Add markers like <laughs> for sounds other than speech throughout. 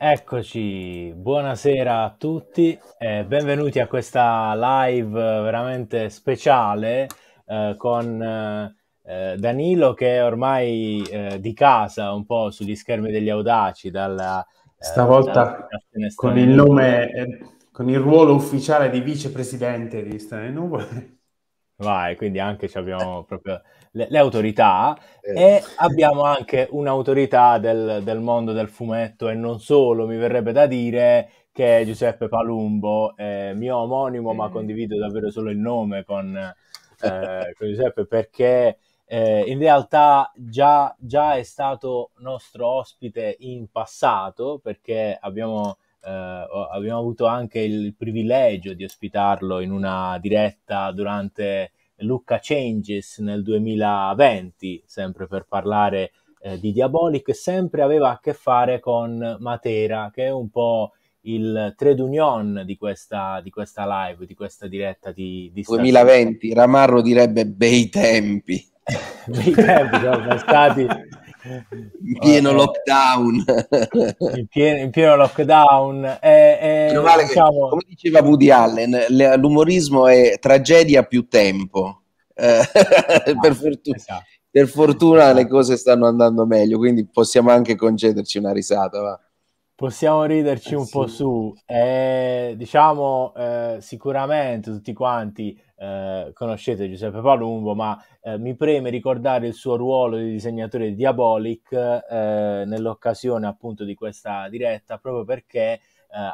Eccoci, buonasera a tutti e benvenuti a questa live veramente speciale eh, con eh, Danilo che è ormai eh, di casa un po' sugli schermi degli audaci dalla, eh, Stavolta dalla con il nome, eh, con il ruolo ufficiale di vicepresidente di Stanley Nuvole. Vai, quindi anche abbiamo eh. proprio le, le autorità eh. e abbiamo anche un'autorità del, del, mondo del fumetto e non solo, mi verrebbe da dire che Giuseppe Palumbo è mio omonimo, mm. ma condivido davvero solo il nome con, <laughs> eh, con Giuseppe perché eh, in realtà già, già è stato nostro ospite in passato perché abbiamo eh, abbiamo avuto anche il privilegio di ospitarlo in una diretta durante Lucca Changes nel 2020, sempre per parlare eh, di Diabolic, sempre aveva a che fare con Matera, che è un po' il trade union di questa, di questa live, di questa diretta di, di 2020, Ramarro direbbe bei tempi. <laughs> bei tempi, sono stati <laughs> in pieno lockdown in pieno, in pieno lockdown è, è, vale diciamo... che, come diceva Woody Allen l'umorismo è tragedia più tempo esatto, <laughs> per, ah, fortuna, esatto. per, fortuna le esatto. cose stanno andando meglio quindi possiamo anche concederci una risata va. possiamo riderci eh, un sì. po' su eh, diciamo eh, sicuramente tutti quanti eh, conoscete Giuseppe Palumbo, ma eh, mi preme ricordare il suo ruolo di disegnatore di Diabolic eh, nell'occasione appunto di questa diretta, proprio perché eh,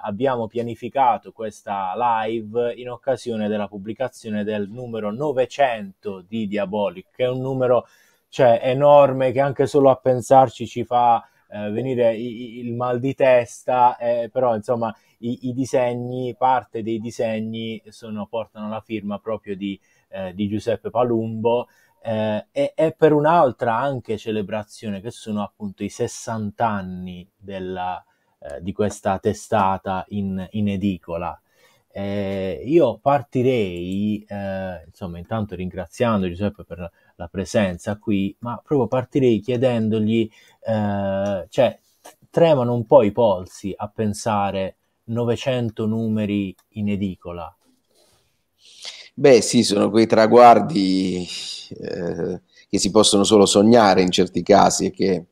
abbiamo pianificato questa live in occasione della pubblicazione del numero 900 di Diabolic, che è un numero cioè, enorme che anche solo a pensarci ci fa eh, venire i, il mal di testa, eh, però insomma i, i, disegni, parte dei disegni sono, portano la firma proprio di, eh, di Giuseppe Palumbo eh, e, e, per un'altra anche celebrazione che sono appunto i 60 anni della, di questa testata in, in edicola. Eh, io partirei, eh, insomma, intanto ringraziando Giuseppe per la presenza qui, ma proprio partirei chiedendogli, eh, cioè tremano un po' i polsi a pensare 900 numeri in edicola. Beh sì, sono quei traguardi eh, che si possono solo sognare in certi casi e che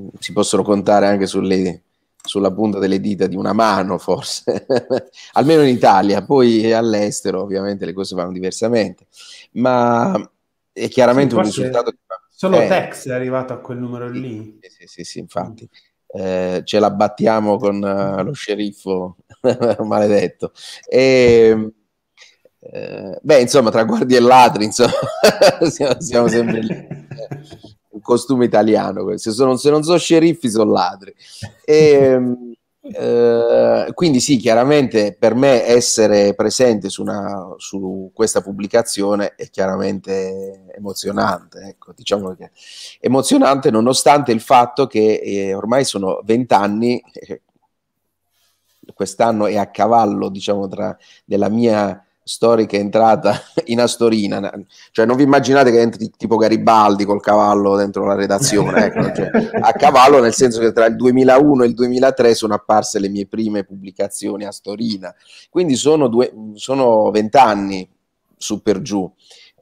mm, si possono contare anche sulle, sulla punta delle dita di una mano forse, <laughs> almeno in Italia, poi all'estero ovviamente le cose vanno diversamente, ma è chiaramente sì, un risultato che... Solo eh, Tex è arrivato a quel numero lì. Sì, sì, sì, infatti. Eh, ce la battiamo con uh, lo sceriffo <laughs> maledetto. E, ehm, eh, beh, insomma, tra guardie e ladri, insomma, <laughs> siamo, siamo, sempre lì. <laughs> Un costume italiano. Se, sono, se non sono sceriffi, sono ladri. E, ehm, eh, quindi sì, chiaramente per me essere presente su, una, su questa pubblicazione è chiaramente emozionante, ecco, diciamo che emozionante nonostante il fatto che eh, ormai sono vent'anni, eh, quest'anno è a cavallo diciamo, tra, della mia storica entrata <laughs> in Astorina, cioè non vi immaginate che entri tipo Garibaldi col cavallo dentro la redazione, ecco, <laughs> cioè, a cavallo nel senso che tra il 2001 e il 2003 sono apparse le mie prime pubblicazioni a Astorina, quindi sono, due, sono vent'anni su per giù.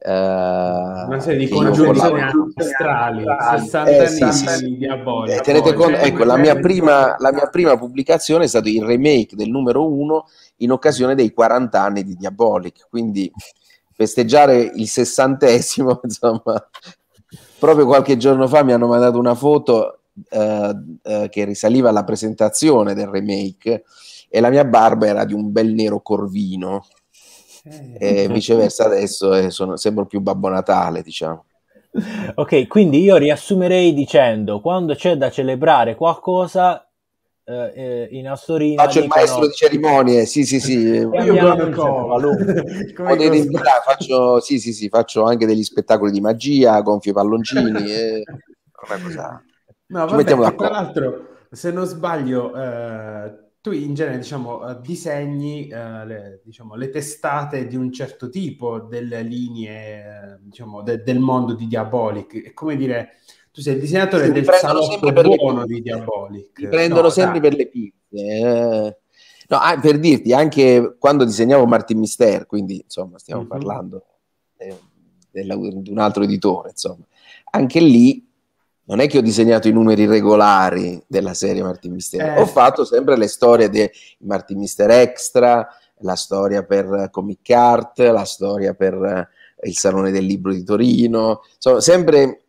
Eh, una serie di congiunzioni astrali, 60 eh, anni sì, sì, di abolia. Eh, tenete conto, eh, ecco, la mia, prima, la mia prima pubblicazione è stato il remake del numero 1 in occasione dei 40 anni di Diabolic. Quindi festeggiare il sessantesimo, <laughs> insomma, proprio qualche giorno fa mi hanno mandato una foto eh, eh, che risaliva alla presentazione del remake e la mia barba era di un bel nero corvino. E eh. viceversa adesso eh, sono, sembro più Babbo Natale, diciamo. Ok, quindi io riassumerei dicendo quando c'è da celebrare qualcosa eh, eh in Astorino. Faccio dicono, il maestro di cerimonie, sì, sì, sì. Io <laughs> Come dei, faccio, sì, sì, sì, faccio anche degli spettacoli di magia, gonfio i palloncini. e... <laughs> No, vabbè, tra l'altro, se non sbaglio, eh, tu in genere diciamo, disegni eh, le, diciamo, le, testate di un certo tipo delle linee eh, diciamo, de, del mondo di Diabolic. È come dire tu sei il disegnatore sì, del salotto buono di Diabolic. Ti prendono no, sempre dai. per le pizze. Eh. No, ah, per dirti, anche quando disegnavo Martin Mister, quindi insomma stiamo mm-hmm. parlando eh, di un altro editore, insomma, anche lì non è che ho disegnato i numeri regolari della serie Martin Mister, eh. ho fatto sempre le storie di Martin Mister Extra, la storia per Comic Art, la storia per eh, il Salone del Libro di Torino, insomma, sempre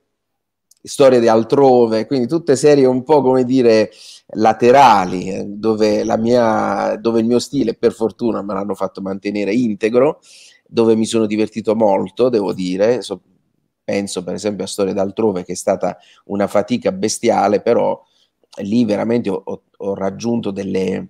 storie di altrove, quindi tutte serie un po' come dire laterali, eh, dove, la mia, dove il mio stile per fortuna me l'hanno fatto mantenere integro, dove mi sono divertito molto, devo dire, so, penso per esempio a Storie d'altrove che è stata una fatica bestiale, però lì veramente ho, ho, ho raggiunto delle,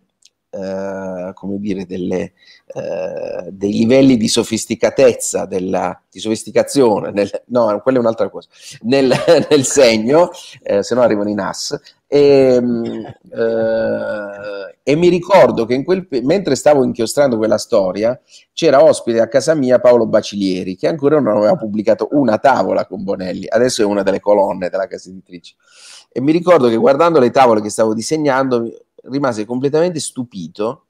eh, come dire, delle, eh, dei livelli di sofisticatezza, della, di sofisticazione, nel, no, quella è un'altra cosa, nel, <laughs> nel segno, eh, se no arrivano i NAS. E, ehm, eh, e mi ricordo che quel, mentre stavo inchiostrando quella storia c'era ospite a casa mia Paolo Bacilieri che ancora non aveva pubblicato una tavola con Bonelli, adesso è una delle colonne della casa editrice. E mi ricordo che guardando le tavole che stavo disegnando rimase completamente stupito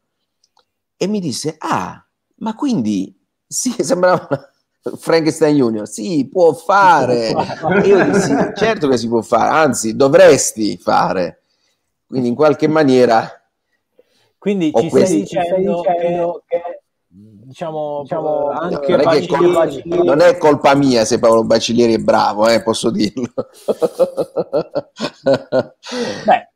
e mi disse, ah, ma quindi, sì, <laughs> sembrava una... Frankenstein Junior, sì, può fare. io dissi, certo che si può fare, anzi, dovresti fare. Quindi in qualche maniera... Quindi ci stai dicendo, che... che diciamo, diciamo anche non, è Bacilieri, Bacilieri. non, è colpa mia se Paolo Bacilieri è bravo, eh, posso dirlo. Beh,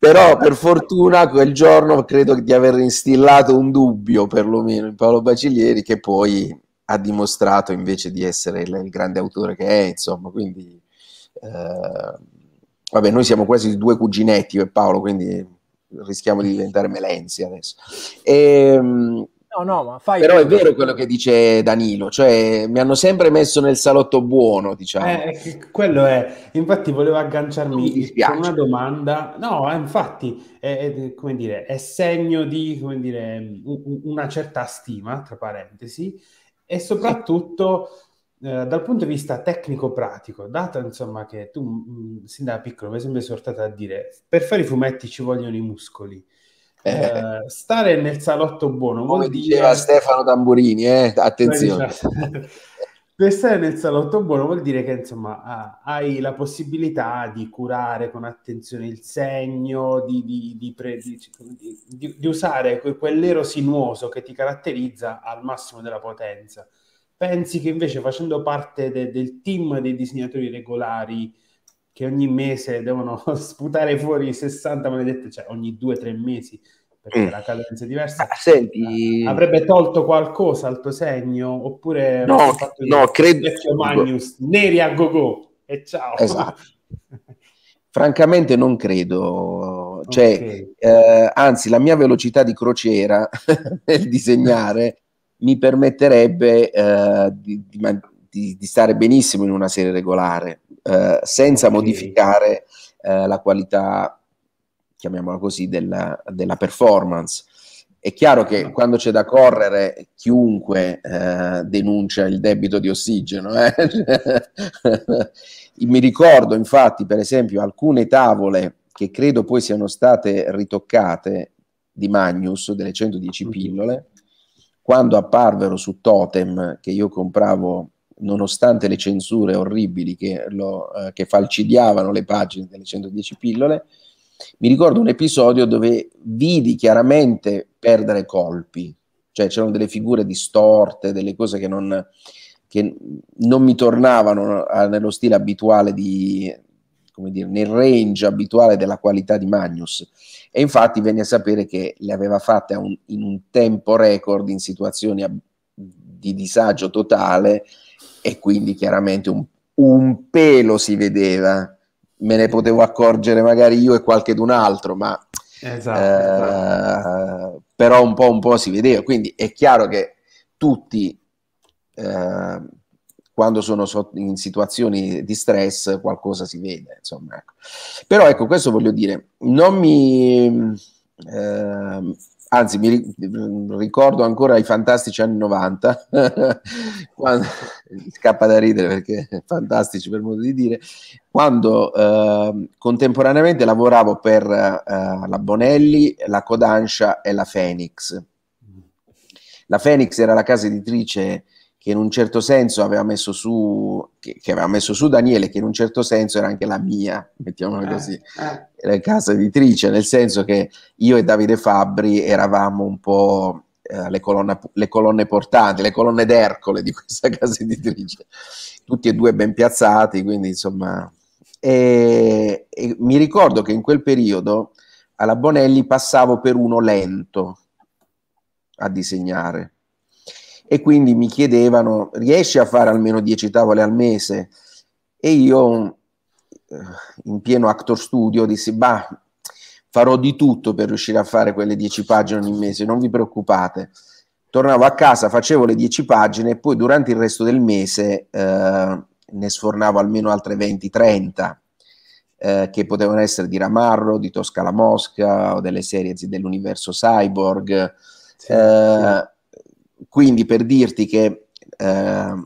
però eh. per fortuna quel giorno credo di aver instillato un dubbio perlomeno in Paolo Bacilieri che poi ha dimostrato invece di essere il, il grande autore che è insomma quindi eh, vabbè noi siamo quasi due cuginetti io e Paolo quindi rischiamo di diventare melenzi adesso e, ehm, No, no, ma fai Però è vero quello che dice Danilo, cioè mi hanno sempre messo nel salotto buono, diciamo. Eh, quello è, infatti volevo agganciarmi con una domanda, no, eh, infatti, è, è, dire, è segno di dire, una certa stima, tra parentesi, e soprattutto eh, dal punto di vista tecnico-pratico, dato insomma che tu mh, mm, sin da piccolo mi sempre esortata a dire per fare i fumetti ci vogliono i muscoli, eh, eh, stare nel salotto buono come diceva dire... Stefano Tamburini eh? attenzione <laughs> per stare nel salotto buono vuol dire che insomma hai la possibilità di curare con attenzione il segno di, di, di, pre... di, cioè, usare quell'ero sinuoso che ti caratterizza al massimo della potenza pensi che invece facendo parte de- del team dei disegnatori regolari che ogni mese devono <laughs> sputare fuori 60 maledette, cioè ogni 2-3 mesi perché mm. la cadenza è diversa. Ah, senti... Avrebbe tolto qualcosa al tuo segno oppure no, no credo Magnus neri a go go e ciao. Esatto. <laughs> Francamente non credo, cioè, okay. eh, anzi la mia velocità di crociera <laughs> nel disegnare mi permetterebbe eh, di, di, di stare benissimo in una serie regolare, eh, senza okay. modificare eh, la qualità, chiamiamola così, della, della, performance. È chiaro che quando c'è da correre chiunque eh, denuncia il debito di ossigeno. Eh. <laughs> Mi ricordo infatti, per esempio, alcune tavole che credo poi siano state ritoccate di Magnus, delle 110 pillole, quando apparvero su Totem, che io compravo nonostante le censure orribili che, lo, eh, che falcidiavano le pagine delle 110 pillole, mi ricordo un episodio dove vidi chiaramente perdere colpi, cioè c'erano delle figure distorte, delle cose che non, che non mi tornavano a, eh, nello stile abituale di, come dire, nel range abituale della qualità di Magnus. E infatti venne a sapere che le aveva fatte un, in un tempo record, in situazioni ab- di disagio totale, e quindi chiaramente un, un pelo si vedeva, me ne potevo accorgere magari io e qualche d'un altro, ma esatto, eh, esatto. però un po', un po' si vedeva, quindi è chiaro che tutti eh, quando sono in situazioni di stress qualcosa si vede, insomma. Ecco. Però ecco, questo voglio dire, non mi... Eh, anzi mi ricordo ancora i fantastici anni 90, <laughs> quando, scappa da ridere perché fantastici per modo di dire, quando eh, contemporaneamente lavoravo per eh, la Bonelli, la Kodansha e la Phoenix. La Phoenix era la casa editrice che in un certo senso aveva messo su, che, che aveva messo su Daniele, che in un certo senso era anche la mia, mettiamola eh, così, eh. casa editrice, nel senso che io e Davide Fabbri eravamo un po'... Eh, le colonne, le colonne, portanti, le colonne d'Ercole di questa <laughs> casa editrice, tutti e due ben piazzati, quindi insomma. E, e mi ricordo che in quel periodo alla Bonelli passavo per uno lento a disegnare, e quindi mi chiedevano riesci a fare almeno 10 tavole al mese? E io eh, in pieno actor studio dissi, bah, farò di tutto per riuscire a fare quelle 10 pagine ogni mese, non vi preoccupate. Tornavo a casa, facevo le 10 pagine e poi durante il resto del mese eh, ne sfornavo almeno altre 20-30, eh, che potevano essere di Ramarro, di Tosca la Mosca o delle serie dell'universo Cyborg. Sì, eh, sì quindi per dirti che eh,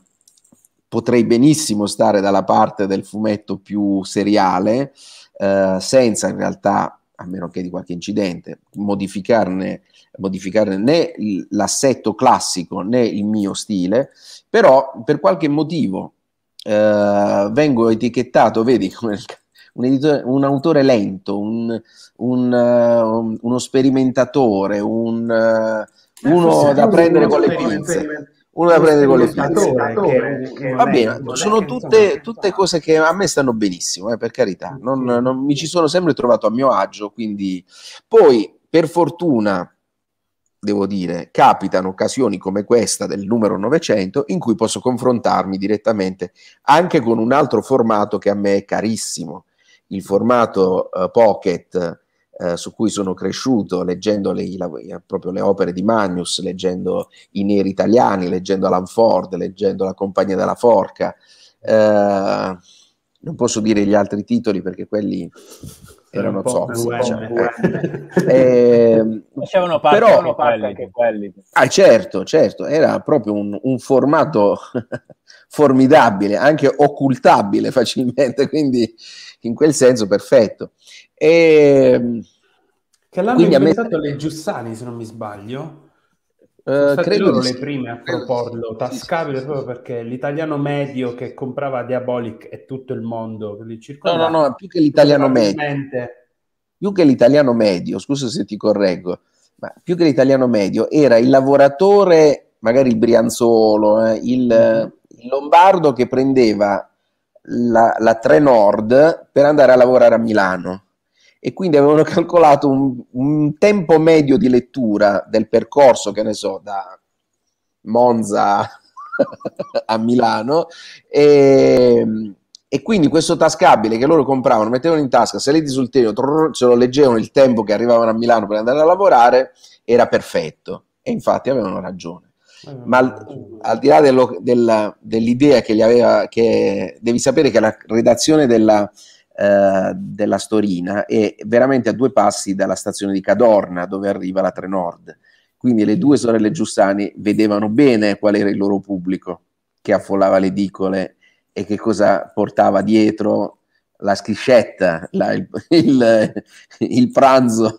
potrei benissimo stare dalla parte del fumetto più seriale, eh, senza in realtà, a meno che di qualche incidente, modificarne, modificarne né l'assetto classico né il mio stile, però per qualche motivo eh, vengo etichettato, vedi, come un, editore, un autore lento, un, un, uh, uno sperimentatore, un... Uh, uno da prendere con le pinze uno da prendere con le pinze va bene sono tutte, tutte, cose che a me stanno benissimo eh, per carità non, non, mi ci sono sempre trovato a mio agio quindi poi per fortuna devo dire, capitano occasioni come questa del numero 900 in cui posso confrontarmi direttamente anche con un altro formato che a me è carissimo, il formato uh, pocket eh, su cui sono cresciuto leggendo le, la, eh, proprio le opere di Magnus, leggendo I Neri Italiani, leggendo Alan Ford, leggendo La Compagnia della Forca. Eh, non posso dire gli altri titoli perché quelli era zozzi. Cioè. eh, Facevano parte, però, facevano parte anche quelli. Ah, certo, certo, era proprio un, un formato <laughs> formidabile, anche occultabile facilmente, <laughs> quindi in quel senso perfetto. E, ehm, che l'hanno inventato me... le Giussani, se non mi sbaglio. Sono eh, loro le prime a proporlo, tascabile sì, sì, sì. proprio perché l'italiano medio che comprava Diabolic e tutto il mondo che li circondava. No, no, no, più che l'italiano medio. Più che l'italiano medio, scusa se ti correggo, ma più che l'italiano medio era il lavoratore, magari il brianzolo, eh, il, mm-hmm. il, lombardo che prendeva la, la Tre Nord per andare a lavorare a Milano e quindi avevano <laughs> calcolato un, un, tempo medio di lettura del percorso, che ne so, da Monza <laughs> a Milano e, e, quindi questo tascabile che loro compravano, mettevano in tasca, saliti sul treno, se lo leggevano il tempo che arrivavano a Milano per andare a lavorare, era perfetto e infatti avevano ragione ma al, al, di là dello, della, dell'idea che, gli aveva, che devi sapere che la redazione della eh, della Storina e veramente a due passi dalla stazione di Cadorna dove arriva la Trenord. Quindi le due sorelle Giussani vedevano bene qual era il loro pubblico che affollava le edicole e che cosa portava dietro la schiscetta, la, il, il, il, pranzo. <laughs>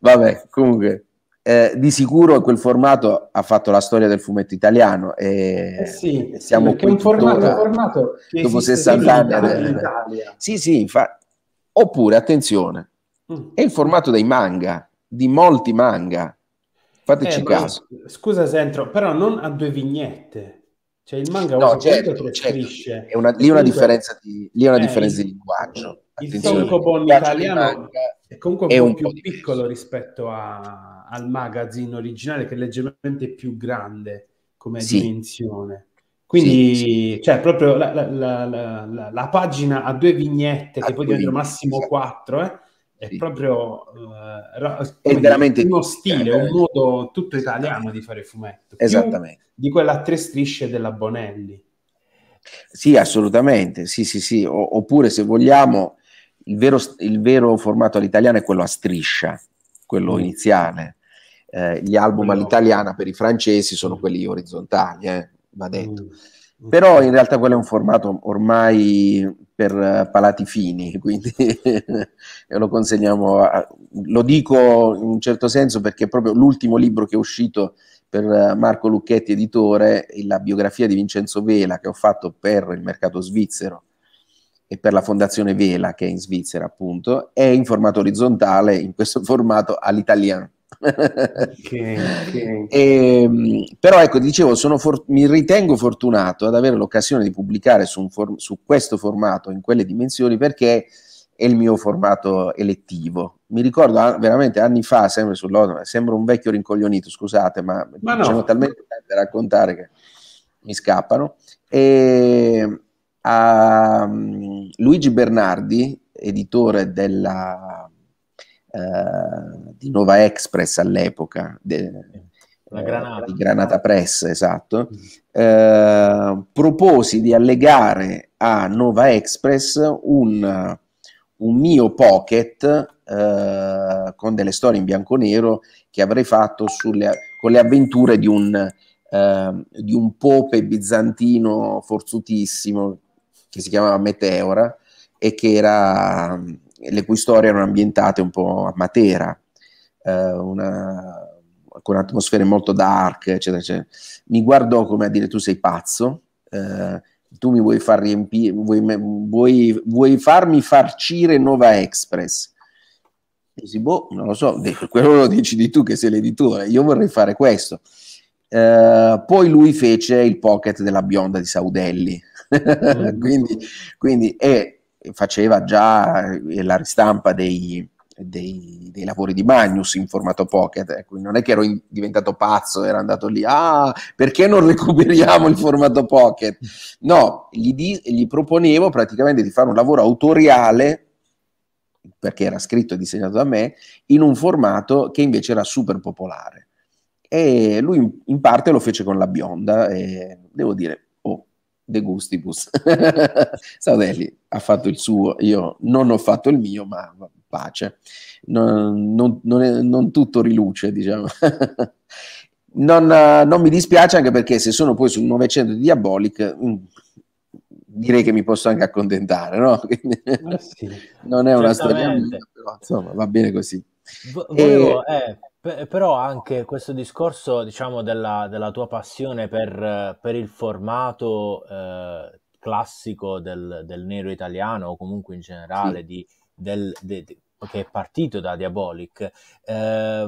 Vabbè, comunque eh, di sicuro quel formato ha fatto la storia del fumetto italiano e eh sì, siamo sì, qui un formato, un formato dopo 60 anni in Italia. Eh, eh. Sì, sì, infatti. Oppure, attenzione, mm. è il formato dei manga, di molti manga. Fateci eh, caso. Beh, scusa se entro, però non a due vignette. Cioè il manga no, certo, certo. È una, lì, Dunque, una differenza di, lì è una eh, differenza il, di linguaggio. Attenzione, il Tonkobon italiano è comunque un, po' più piccolo rispetto a al magazine originale che è leggermente più grande come sì. dimensione. Quindi, sì, sì. cioè, proprio la, la, la, la, pagina a due vignette, a che poi diventano massimo quattro, eh, è proprio uh, è veramente uno stile, cioè, un modo tutto italiano di fare fumetto. Esattamente. Di quella a tre strisce della Bonelli. Sì, assolutamente, sì, sì, sì. O, oppure, se vogliamo, il vero, il vero formato all'italiano è quello a striscia, quello mm. iniziale eh, gli album all'italiana per i francesi sono quelli orizzontali, eh, va detto. Mm. Però in realtà quello è un formato ormai per eh, palati fini, <laughs> quindi <laughs> lo consegniamo, a, lo dico in un certo senso perché proprio l'ultimo libro che è uscito per eh, Marco Lucchetti editore, la biografia di Vincenzo Vela che ho fatto per il mercato svizzero e per la fondazione Vela che è in Svizzera appunto, è in formato orizzontale, in questo formato all'italiano okay, okay. E, però ecco, dicevo, for- mi ritengo fortunato ad avere l'occasione di pubblicare su, for- su, questo formato, in quelle dimensioni, perché è il mio formato elettivo. Mi ricordo ah, veramente anni fa, sempre sull'Odon, sembra un vecchio rincoglionito, scusate, ma, ma no. sono diciamo talmente da raccontare che mi scappano. E, ehm, a, um, Luigi Bernardi, editore della eh, di Nova Express all'epoca, de, la granata. Eh, di Granata Press, esatto, mm. eh, proposi di allegare a Nova Express un, un mio pocket eh, con delle storie in bianco e nero che avrei fatto sulle, con le avventure di un, eh, di un pope bizantino forzutissimo che si chiamava Meteora e che era le cui storie erano ambientate un po' a Matera, eh, una, con atmosfere molto dark, eccetera, eccetera. Mi guardò come a dire tu sei pazzo, eh, tu mi vuoi far riempire, vuoi, vuoi, vuoi, farmi farcire Nova Express. Dici, boh, non lo so, <laughs> quello lo decidi tu che sei l'editore, io vorrei fare questo. Eh, poi lui fece il pocket della bionda di Saudelli, <laughs> mm. quindi, quindi è faceva già eh, la ristampa dei, dei, dei, lavori di Magnus in formato pocket. Ecco. Non è che ero in, diventato pazzo, ero andato lì, ah, perché non <laughs> recuperiamo il formato pocket? No, gli, di, gli proponevo praticamente di fare un lavoro autoriale perché era scritto e disegnato da me, in un formato che invece era super popolare. E lui in, parte lo fece con la bionda e devo dire, De Gustibus. <laughs> Sardelli ha fatto il suo, io non ho fatto il mio, ma pace. Non, non, non, è, non tutto riluce, diciamo. <laughs> non, non, mi dispiace anche perché se sono poi sul 900 di Diabolic, mm, direi che mi posso anche accontentare, no? <laughs> Eh non è una storia mia, però insomma va bene così. Volevo, e... eh, però anche questo discorso, diciamo, della, della tua passione per, per il formato eh, classico del, del, nero italiano o comunque in generale sì. di, del, de, de, che è partito da Diabolic, eh,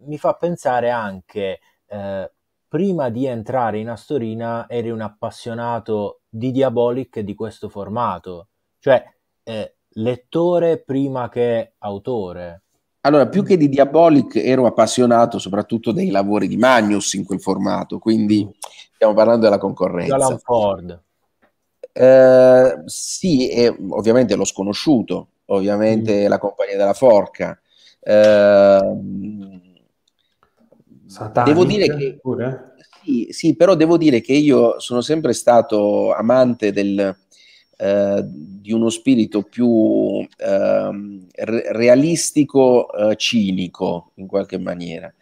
mi fa pensare anche... Eh, prima di entrare in Astorina eri un appassionato di Diabolic e di questo formato, cioè eh, lettore prima che autore. Allora, più che di Diabolic ero appassionato soprattutto dei lavori di Magnus in quel formato, quindi mm. stiamo parlando della concorrenza. Alan Ford. Eh, sì, e ovviamente lo sconosciuto, ovviamente mm. la compagnia della forca. Eh, devo dire che... Pure? Sì, sì, però devo dire che io sono sempre stato amante del, eh, di uno spirito più ehm, realistico, eh, cinico in qualche maniera.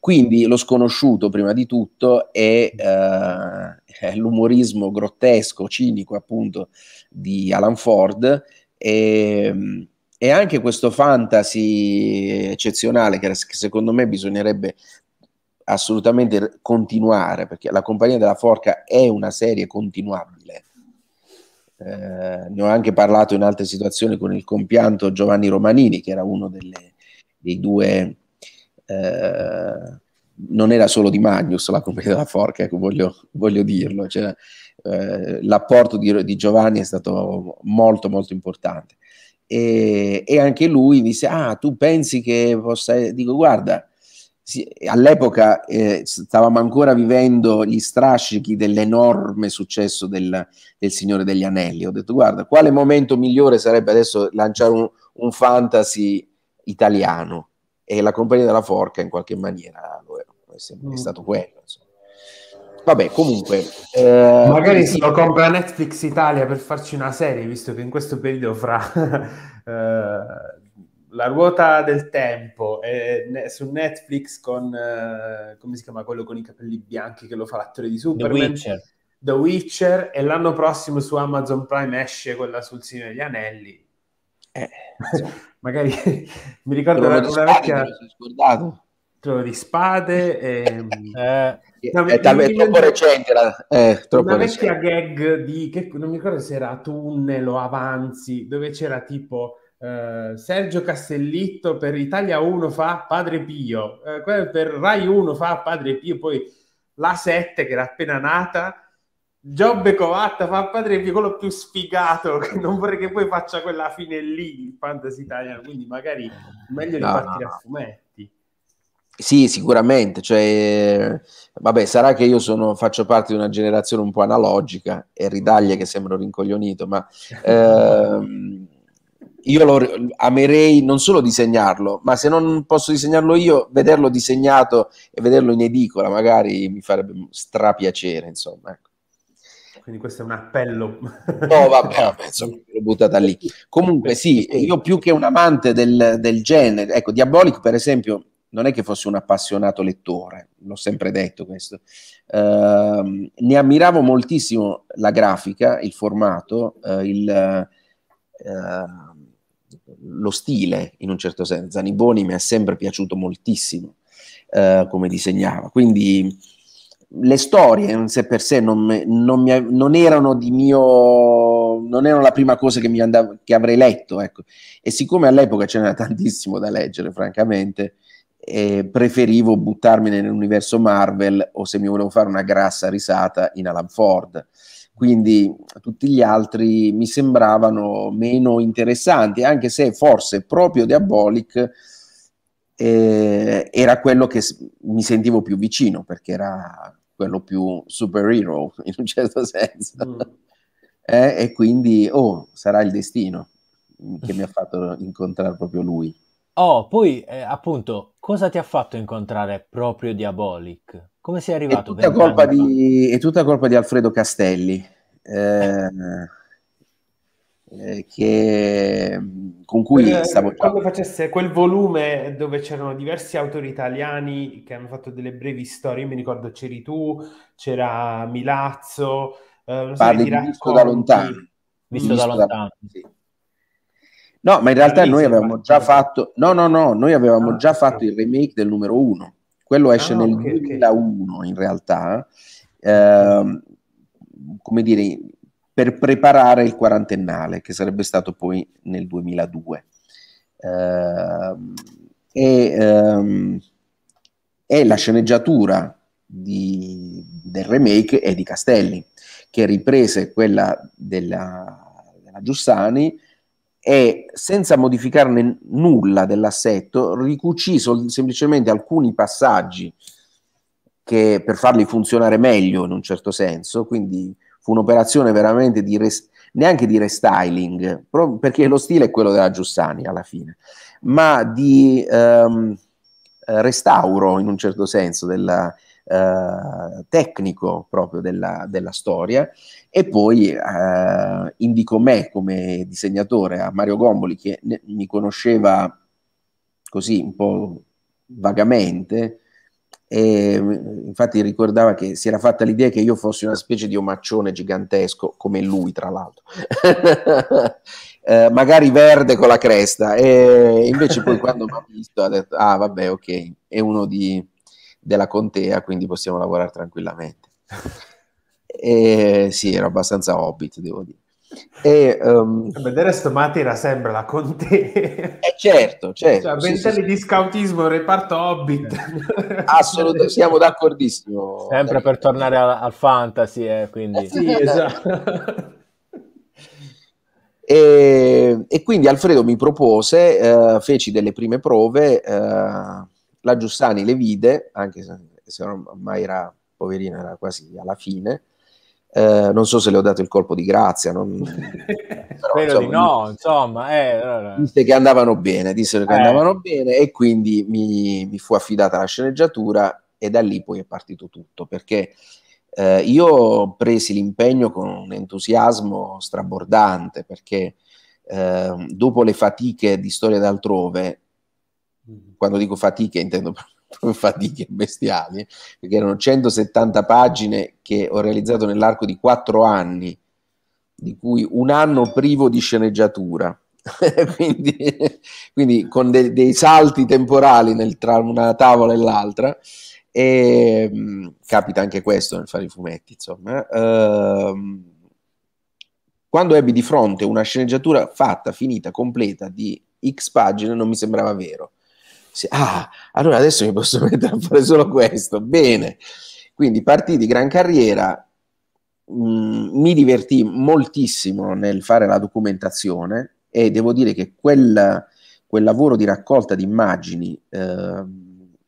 Quindi lo sconosciuto, prima di tutto, è, eh, l'umorismo grottesco, cinico appunto di Alan Ford e, ehm, e, anche questo fantasy eccezionale che, secondo me bisognerebbe assolutamente continuare perché La compagnia della forca è una serie continuabile eh, ne ho anche parlato in altre situazioni con il compianto Giovanni Romanini, che era uno delle, dei due, eh, non era solo di Magnus la compagnia della forca, ecco, voglio, voglio, dirlo, cioè, eh, l'apporto di, di, Giovanni è stato molto molto importante. E, e, anche lui disse, ah tu pensi che possa, dico guarda, si, all'epoca eh, stavamo ancora vivendo gli strascichi dell'enorme successo del, del, Signore degli Anelli. Ho detto, guarda, quale momento migliore sarebbe adesso lanciare un, un fantasy italiano? E la compagnia della forca in qualche maniera lo è, è mm. stato quello. Insomma vabbè, comunque. Eh, Magari se lo compra Netflix Italia per farci una serie, visto che in questo periodo fra <laughs> eh, la ruota del tempo è eh, su Netflix con, eh, come si chiama quello con i capelli bianchi che lo fa l'attore di Superman? The Witcher. The Witcher e l'anno prossimo su Amazon Prime esce quella sul Signore degli Anelli. Eh, <laughs> magari <laughs> mi ricordo una, una vecchia... Scordato. Trovo di spade e... Ehm, <laughs> eh, no, è, mi, troppo recente la, eh, troppo una recente. vecchia gag di che non mi ricordo se era tunnel o avanzi dove c'era tipo eh, Sergio Castellitto per Italia 1 fa Padre Pio, eh, per Rai 1 fa Padre Pio, poi la 7 che era appena nata, Giobbe Covatta fa Padre Pio, quello più sfigato, <laughs> che non vorrei che poi faccia quella fine lì di Fantasy Italian, quindi magari meglio no, ripartire no, no. a fumetti. Sì, sicuramente, cioè, vabbè, sarà che io sono, faccio parte di una generazione un po' analogica e ridaglia che sembro rincoglionito, ma <laughs> ehm, io lo amerei non solo disegnarlo, ma se non posso disegnarlo io, vederlo disegnato e vederlo in edicola magari mi farebbe strapiacere, insomma. Ecco. Quindi questo è un appello. No, <laughs> vabbè, vabbè insomma, l'ho buttata lì. Comunque sì, io più che un amante del, del genere, ecco, Diabolic per esempio non è che fosse un appassionato lettore, l'ho sempre detto questo, eh, ne ammiravo moltissimo la grafica, il formato, eh, il, eh, lo stile, in un certo senso. Zaniboni mi è sempre piaciuto moltissimo eh, come disegnava, quindi le storie in sé per sé non, non, mi, non erano di mio non erano la prima cosa che, andavo, che avrei letto ecco. e siccome all'epoca ce n'era tantissimo da leggere francamente eh, preferivo buttarmi nell'universo Marvel o se mi volevo fare una grassa risata in Alan Ford quindi tutti gli altri mi sembravano meno interessanti, anche se forse proprio Diabolic eh, era quello che mi sentivo più vicino, perché era quello più superhero <laughs> in un certo senso. Mm. Eh, e quindi, oh, sarà il destino che mi ha fatto incontrare proprio lui. Oh, poi eh, appunto, cosa ti ha fatto incontrare proprio Diabolic? Come sei arrivato? È tutta, colpa di, è tutta colpa di, Alfredo Castelli, eh, eh, che, con cui quel, stavo... Quando facesse quel volume dove c'erano diversi autori italiani che hanno fatto delle brevi storie, io mi ricordo c'eri tu, c'era Milazzo... Eh, Parli di visto da lontano. Visto, da lontano, sì. No, ma in realtà noi avevamo già fatto... No, no, no, noi avevamo ah, già ecco. fatto il remake del numero uno quello esce ah, nel okay, 2001 okay. in realtà, eh, come dire, per preparare il quarantennale, che sarebbe stato poi nel 2002. Eh, e, ehm, è la sceneggiatura di, del remake è di Castelli, che riprese quella della, della Giussani e senza modificarne nulla dell'assetto, ricucì sol- semplicemente alcuni passaggi che, per farli funzionare meglio in un certo senso, quindi fu un'operazione veramente di res- neanche di restyling, perché lo stile è quello della Giussani alla fine, ma di ehm, restauro in un certo senso della, eh, tecnico proprio della, della, storia e poi eh, indicò me come disegnatore a Mario Gomboli che ne, mi conosceva così un po' vagamente e infatti ricordava che si era fatta l'idea che io fossi una specie di omaccione gigantesco come lui tra l'altro <laughs> eh, magari verde con la cresta e invece poi quando mi ha visto ha detto ah vabbè ok è uno di della contea, quindi possiamo lavorare tranquillamente. <laughs> E, sì, era abbastanza hobbit, devo dire. E, um, vedere sto Matera sembra la contea. Eh, certo, certo. Cioè, sì, sì, di scautismo, reparto hobbit. Eh, Assolutamente, siamo d'accordissimo. Sempre per tornare al, al fantasy, eh, quindi. sì, esatto. <laughs> e, e, quindi Alfredo mi propose, eh, feci delle prime prove eh, la Giussani le vide, anche se ormai era, poverina, era quasi alla fine, eh, non so se le ho dato il colpo di grazia, non... <laughs> però, insomma, di no, insomma, eh, disse che andavano bene, dissero che eh. andavano bene e quindi mi, mi, fu affidata la sceneggiatura e da lì poi è partito tutto, perché eh, io presi l'impegno con un entusiasmo strabordante, perché ehm, dopo le fatiche di Storia d'altrove quando dico fatiche intendo <laughs> proprio fatiche bestiali, perché erano 170 pagine che ho realizzato nell'arco di quattro anni, di cui un anno privo di sceneggiatura. <laughs> quindi, quindi, con de- dei salti temporali nel, tra una tavola e l'altra. E ehm, mh, capita anche questo nel fare i fumetti, insomma. Eh. Ehm, quando ebbi di fronte una sceneggiatura fatta, finita, completa di X pagine, non mi sembrava vero ah, allora adesso mi posso <laughs> mettere a fare solo questo, bene. Quindi partì di gran carriera, mh, mm, mi divertì moltissimo nel fare la documentazione e devo dire che quel, quel lavoro di raccolta di immagini eh,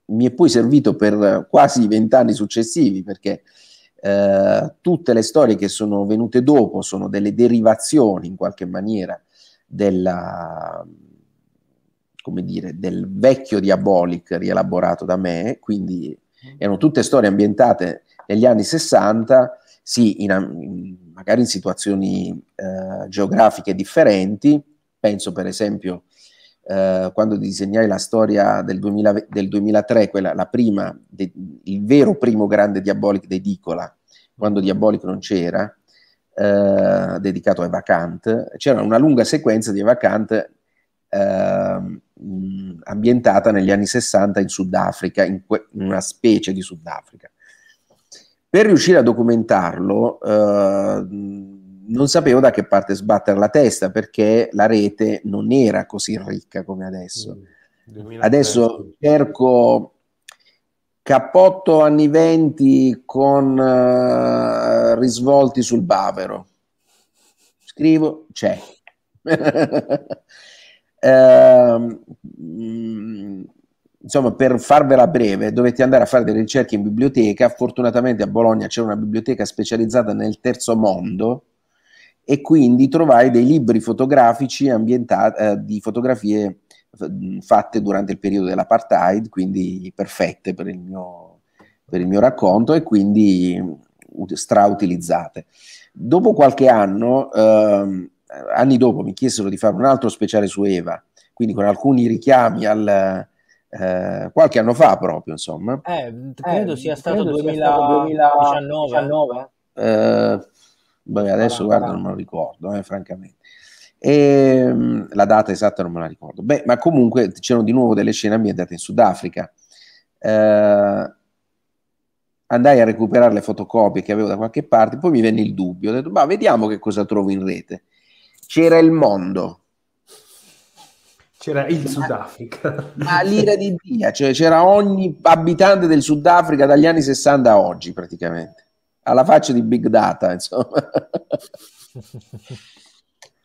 mi è poi servito per quasi vent'anni successivi perché eh, tutte le storie che sono venute dopo sono delle derivazioni in qualche maniera della, come dire, del vecchio Diabolic rielaborato da me, quindi erano tutte storie ambientate negli anni 60, sì, in, in, magari in situazioni eh, geografiche differenti, penso per esempio eh, quando disegnai la storia del, 2000, del 2003, quella, la prima, de, il vero primo grande Diabolic d'edicola, quando Diabolic non c'era, eh, dedicato a Evacant, c'era una lunga sequenza di Evacant. eh, mh, ambientata negli anni 60 in Sudafrica, in, que- in una specie di Sudafrica. Per riuscire a documentarlo eh, non sapevo da che parte sbattere la testa perché la rete non era così ricca come adesso. 2003. Mm, adesso cerco cappotto anni 20 con eh, risvolti sul Bavero. Scrivo, c'è. <laughs> Ehm, mm, insomma, per farvela breve, dovetti andare a fare delle ricerche in biblioteca. Fortunatamente a Bologna c'era una biblioteca specializzata nel terzo mondo e quindi trovai dei libri fotografici ambientati eh, di fotografie mm, fatte durante il periodo dell'apartheid, quindi perfette per il mio, per il mio racconto e quindi mm, strautilizzate. Dopo qualche anno eh, anni dopo mi chiesero di fare un altro speciale su Eva, quindi con alcuni richiami al, eh, qualche anno fa proprio, insomma. Eh, eh credo sia stato credo 2000... sia stato 2019. Eh. Eh, beh, adesso guarda, non me lo ricordo, francamente. E, ehm, la data esatta non me la ricordo. Beh, ma comunque c'erano di nuovo delle scene ambientate in Sudafrica. Eh, andai a recuperare le fotocopie che avevo da qualche parte, poi mi venne il dubbio, ho detto, ma vediamo che cosa trovo in rete c'era il mondo. C'era il Sudafrica. Ma l'ira di Dio, cioè c'era ogni abitante del Sudafrica dagli anni 60 a oggi praticamente, alla faccia di Big Data, insomma. <laughs>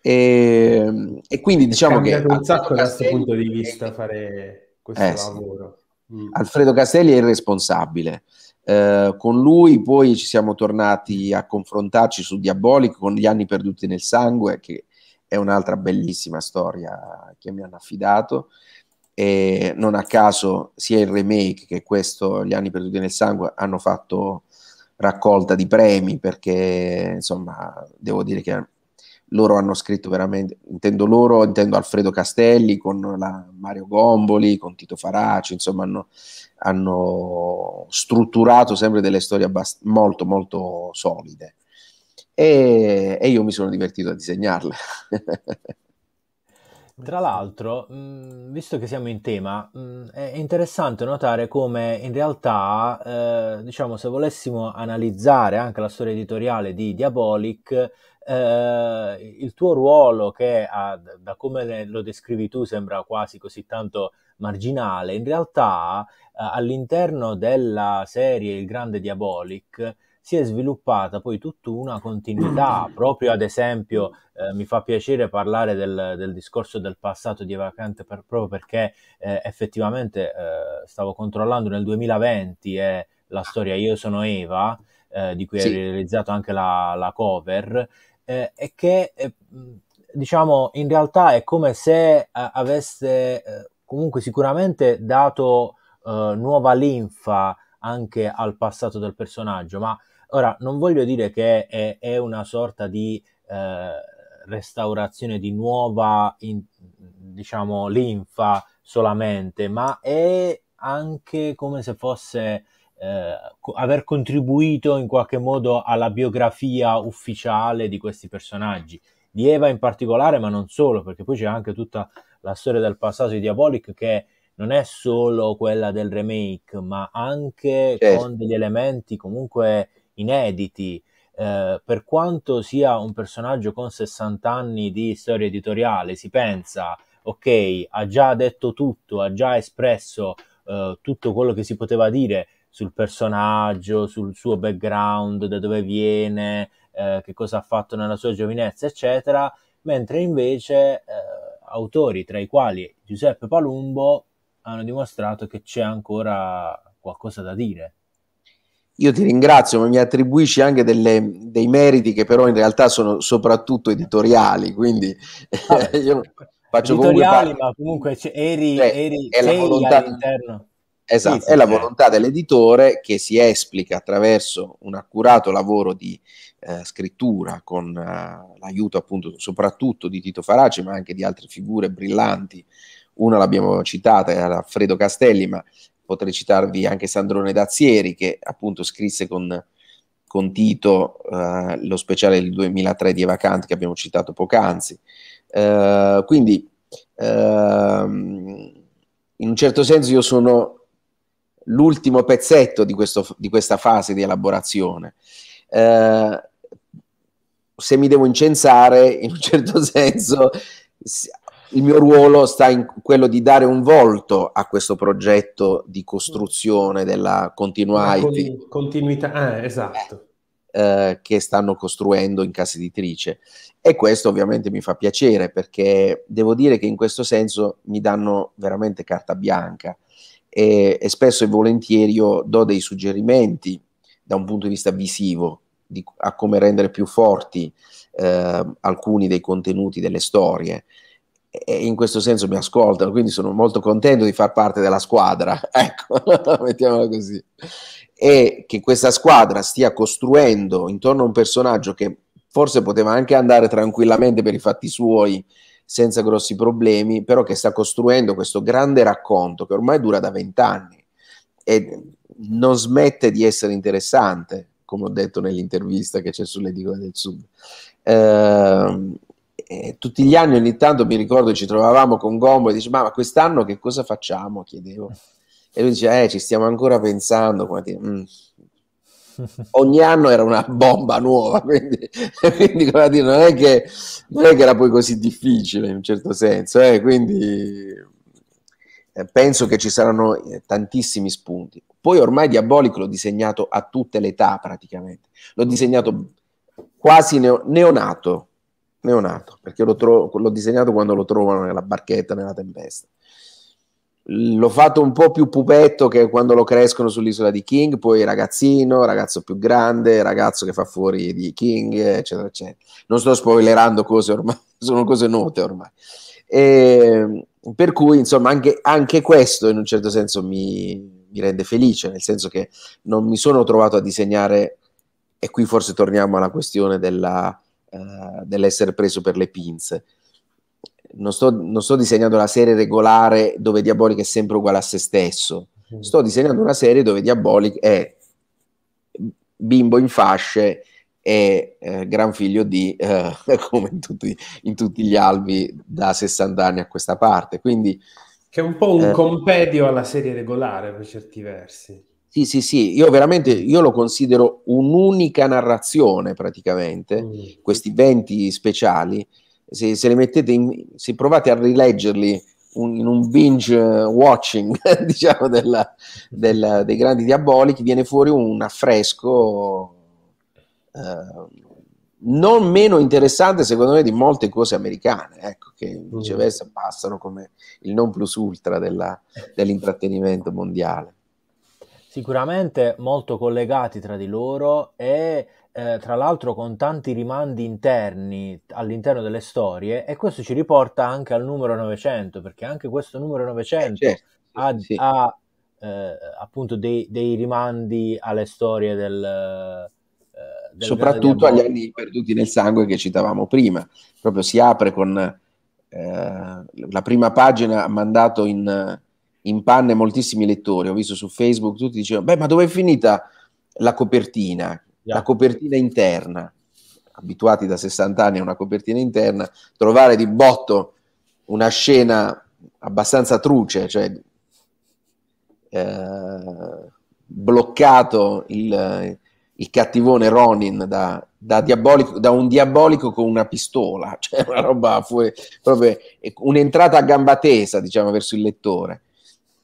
e, e, quindi diciamo che... Un sacco da questo punto di vista fare questo eh, lavoro. Mm. Alfredo Castelli è il responsabile. Eh, con lui poi ci siamo tornati a confrontarci su Diabolico con gli anni perduti nel sangue che è un'altra bellissima storia che mi hanno affidato. E non a caso sia il remake che questo, Gli anni perduti nel sangue, hanno fatto raccolta di premi perché insomma devo dire che loro hanno scritto veramente, intendo loro, intendo Alfredo Castelli con Mario Gomboli, con Tito Faraci, insomma hanno, hanno strutturato sempre delle storie abbast- molto molto solide e, e io mi sono divertito a disegnarle. <laughs> Tra l'altro, mm, visto che siamo in tema, mm, è interessante notare come in realtà, eh, diciamo, se volessimo analizzare anche la storia editoriale di Diabolic, eh, il tuo ruolo, che ha, da come lo descrivi tu sembra quasi così tanto marginale, in realtà eh, all'interno della serie Il Grande Diabolic si è sviluppata poi tutta una continuità, mm. proprio ad esempio eh, mi fa piacere parlare del, del, discorso del passato di Evacante per, proprio perché eh, effettivamente eh, stavo controllando nel 2020 eh, la storia Io sono Eva, eh, di cui sì. hai realizzato anche la, la cover, eh, e che eh, diciamo in realtà è come se avesse comunque sicuramente dato nuova linfa anche al passato del personaggio, ma ora non voglio dire che è, è una sorta di eh, restaurazione di nuova, in, diciamo, linfa solamente, ma è anche come se fosse eh, aver contribuito in qualche modo alla biografia ufficiale di questi personaggi, di Eva in particolare, ma non solo, perché poi c'è anche tutta la storia del passato di Diabolic che non è solo quella del remake, ma anche certo. con degli elementi comunque inediti. Eh, per quanto sia un personaggio con 60 anni di storia editoriale, si pensa, ok, ha già detto tutto, ha già espresso eh, tutto quello che si poteva dire sul personaggio, sul suo background, da dove viene, eh, che cosa ha fatto nella sua giovinezza, eccetera, mentre invece eh, autori tra i quali Giuseppe Palumbo hanno dimostrato che c'è ancora qualcosa da dire. Io ti ringrazio, ma mi attribuisci anche delle, dei meriti che però in realtà sono soprattutto editoriali, quindi ah, <laughs> io faccio editoriali, comunque... ma comunque eri, cioè, eri è la volontà, all'interno. Esatto, sì, sì, è la volontà dell'editore che si esplica attraverso un accurato lavoro di eh, scrittura con eh, l'aiuto appunto soprattutto di Tito Faraci, ma anche di altre figure brillanti una l'abbiamo citata, era Alfredo Castelli, ma potrei citarvi anche Sandrone Dazieri che appunto scrisse con, con Tito uh, lo speciale del 2003 di Eva Kant, che abbiamo citato poc'anzi. Uh, quindi, uh, in un certo senso, io sono l'ultimo pezzetto di, questo, di, questa fase di elaborazione. Eh, se mi devo incensare, in un certo <laughs> senso, il mio ruolo sta in quello di dare un volto a questo progetto di costruzione della continu- continuità. Ah, esatto. eh, che stanno costruendo in casa editrice. E questo ovviamente mi fa piacere perché devo dire che in questo senso mi danno veramente carta bianca e, e spesso e volentieri io do dei suggerimenti da un punto di vista visivo di, a come rendere più forti eh, alcuni dei contenuti delle storie e in questo senso mi ascoltano, quindi sono molto contento di far parte della squadra, <laughs> ecco, <laughs> mettiamola così, e che questa squadra stia costruendo intorno a un personaggio che forse poteva anche andare tranquillamente per i fatti suoi senza grossi problemi, però che sta costruendo questo grande racconto che ormai dura da vent'anni e non smette di essere interessante, come ho detto nell'intervista che c'è sulle digole del sud. Eh, eh, tutti gli anni ogni tanto mi ricordo ci trovavamo con Gombo e diceva ma quest'anno che cosa facciamo? chiedevo e lui diceva eh ci stiamo ancora pensando mm. <laughs> ogni anno era una bomba nuova <laughs> quindi, quindi dire, non, è che, non, è che, era poi così difficile in un certo senso eh, quindi eh, penso che ci saranno eh, tantissimi spunti poi ormai Diabolico l'ho disegnato a tutte le età praticamente l'ho disegnato quasi neo- neonato neonato, perché l'ho, tro- l'ho disegnato quando lo trovano nella barchetta, nella tempesta. L'ho fatto un po' più pupetto che quando lo crescono sull'isola di King, poi ragazzino, ragazzo più grande, ragazzo che fa fuori di King, eccetera, eccetera. Non sto spoilerando cose ormai, <laughs> sono cose note ormai. E, ehm, per cui, insomma, anche, anche, questo in un certo senso mi, mi rende felice, nel senso che non mi sono trovato a disegnare, e qui forse torniamo alla questione della, dell'essere eh, preso per le pinze. Non sto, non sto, disegnando una serie regolare dove Diabolic è sempre uguale a se stesso, mm. sto disegnando una serie dove Diabolic è bimbo in fasce e eh, gran figlio di, eh, <laughs> come in tutti, in tutti, gli albi, da 60 anni a questa parte. Quindi, che è un po' un eh, compedio alla serie regolare per certi versi. Sì, sì, sì, io veramente io lo considero un'unica narrazione praticamente, mm. questi 20 speciali, se, se, li mettete in, se provate a rileggerli un, in un binge eh, watching <laughs> diciamo della, della, dei grandi diabolici, viene fuori un affresco eh, non meno interessante secondo me di molte cose americane, ecco, che mm. viceversa passano come il non plus ultra della, dell'intrattenimento mondiale sicuramente molto collegati tra di loro e eh, tra l'altro con tanti rimandi interni all'interno delle storie e questo ci riporta anche al numero 900 perché anche questo numero 900 eh, certo, ha, sì. ha eh, appunto dei, dei, rimandi alle storie del... Eh, del Soprattutto agli anni perduti nel sangue che citavamo prima, proprio si apre con eh, la prima pagina mandato in in panne moltissimi lettori. Ho visto su Facebook tutti dicevano: Beh, ma dove è finita la copertina? Yeah. La copertina interna. Abituati da 60 anni a una copertina interna, trovare di botto una scena abbastanza truce, cioè eh, bloccato il, il, cattivone Ronin da, da, diabolico, da, un diabolico con una pistola, <laughs> cioè una roba fu- proprio un'entrata a gamba tesa, diciamo, verso il lettore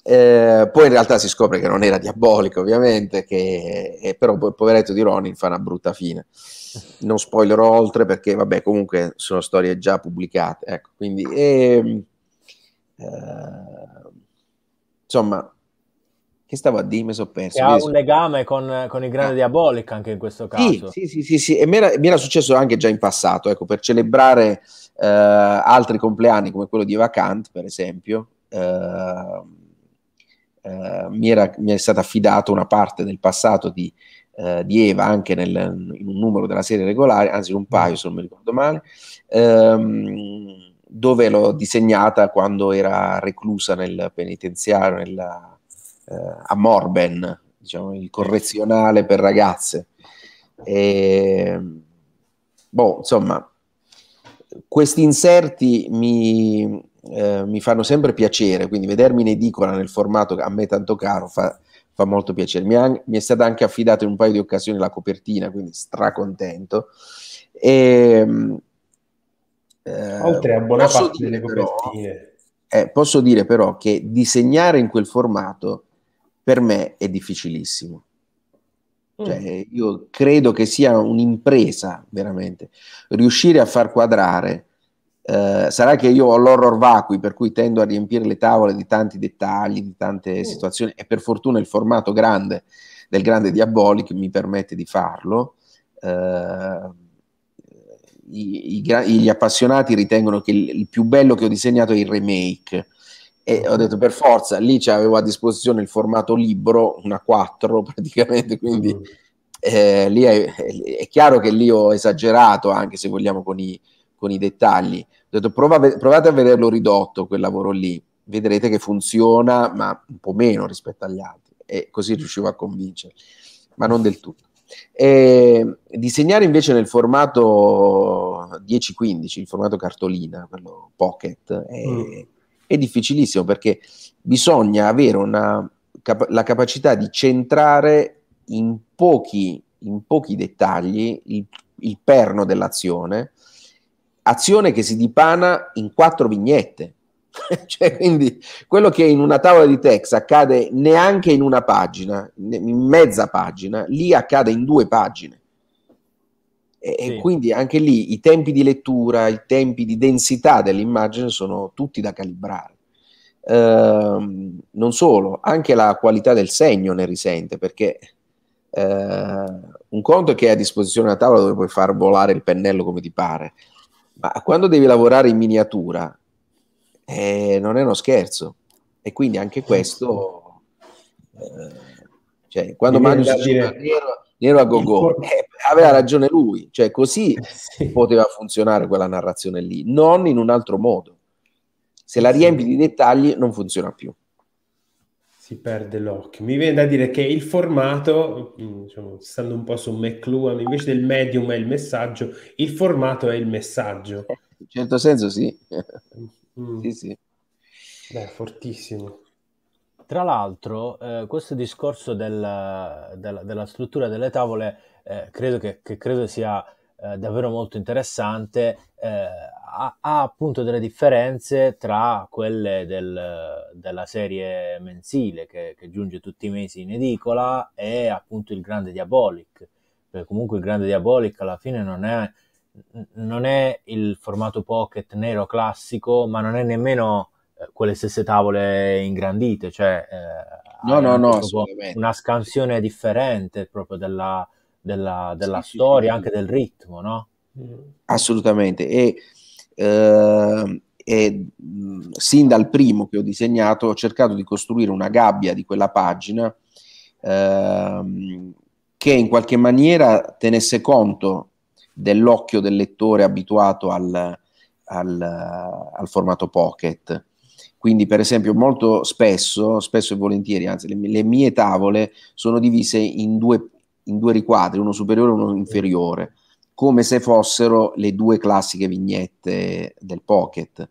eh, poi in realtà si scopre che non era diabolico, ovviamente, che, eh, però il poveretto di Ronin fa una brutta fine. Non spoilerò oltre perché, vabbè, comunque sono storie già pubblicate. Ecco, quindi, ehm, eh, insomma, che stavo a dire? Mi sono perso. ha un legame con, con il grande ah. diabolico anche in questo caso. Sì, sì, sì, sì, sì. e mi era, mi era, successo anche già in passato, ecco, per celebrare eh, altri compleanni come quello di Vacant, per esempio. Uh, eh, mi, era, mi, è stata affidata una parte nel passato di, eh, di Eva, anche nel, in un numero della serie regolare, anzi in un paio se non mi ricordo male, ehm, dove l'ho disegnata quando era reclusa nel penitenziario nella, eh, a Morben, diciamo, il correzionale per ragazze. E, ehm, boh, insomma, questi inserti mi, eh, mi fanno sempre piacere, quindi vedermi in edicola nel formato a me tanto caro fa, fa molto piacere. Mi, ha, mi, è stata anche affidata in un paio di occasioni la copertina, quindi stracontento. E, ehm, eh, Oltre a buona parte delle copertine. Però, eh, posso dire però che disegnare in quel formato per me è difficilissimo. Mm. Cioè, io credo che sia un'impresa veramente riuscire a far quadrare eh, sarà che io ho l'horror vacui, per cui tendo a riempire le tavole di tanti dettagli, di tante mm. situazioni, e per fortuna il formato grande del grande Diabolic mi permette di farlo. Eh, i, i, gli appassionati ritengono che il, il, più bello che ho disegnato è il remake. E ho detto per forza, lì avevo a disposizione il formato libro, una 4 <laughs> praticamente, quindi mm. eh, lì è, è, chiaro che lì ho esagerato, anche se vogliamo, con i, con i dettagli. Ho detto prova, provate a vederlo ridotto quel lavoro lì, vedrete che funziona, ma un po' meno rispetto agli altri. E così riuscivo a convincere, ma non del tutto. E disegnare invece nel formato 10-15, il formato cartolina, quello pocket, è, mm. è difficilissimo perché bisogna avere una, la capacità di centrare in pochi, in pochi dettagli il, il, perno dell'azione azione che si dipana in quattro vignette. <laughs> cioè, quindi quello che in una tavola di Tex accade neanche in una pagina, in mezza pagina, lì accade in due pagine. E, sì. e quindi anche lì i tempi di lettura, i tempi di densità dell'immagine sono tutti da calibrare. Ehm, non solo, anche la qualità del segno ne risente perché Uh, un conto è che hai a disposizione una tavola dove puoi far volare il pennello come ti pare, ma quando devi lavorare in miniatura eh, non è uno scherzo. E quindi anche questo, eh, cioè, quando Marius diceva nero, nero a go eh, aveva ragione lui, cioè così <laughs> sì. poteva funzionare quella narrazione lì, non in un altro modo. Se la riempi di dettagli non funziona più si perde l'occhio. Mi viene da dire che il formato, mm, diciamo, stando un po' su McLuhan, invece del medium è il messaggio, il formato è il messaggio. Eh, in certo senso sì. Mm. mm. sì, sì. Beh, fortissimo. Tra l'altro, eh, questo discorso del, del, della struttura delle tavole eh, credo che, che credo sia eh, davvero molto interessante, eh, ha, appunto delle differenze tra quelle del, della serie mensile che, che, giunge tutti i mesi in edicola e appunto il grande Diabolic. Perché comunque il grande Diabolic alla fine non è, non è il formato pocket nero classico, ma non è nemmeno eh, quelle stesse tavole ingrandite, cioè eh, no, no, no, una scansione differente proprio della, della, della sì, storia, sì, anche sì. del ritmo, no? Mm. Assolutamente. E eh, e sin dal primo che ho disegnato ho cercato di costruire una gabbia di quella pagina ehm, che in qualche maniera tenesse conto dell'occhio del lettore abituato al, al, al, formato pocket. Quindi, per esempio, molto spesso, spesso e volentieri, anzi, le, le mie tavole sono divise in due, in due riquadri, uno superiore e uno inferiore come se fossero le due classiche vignette del Pocket.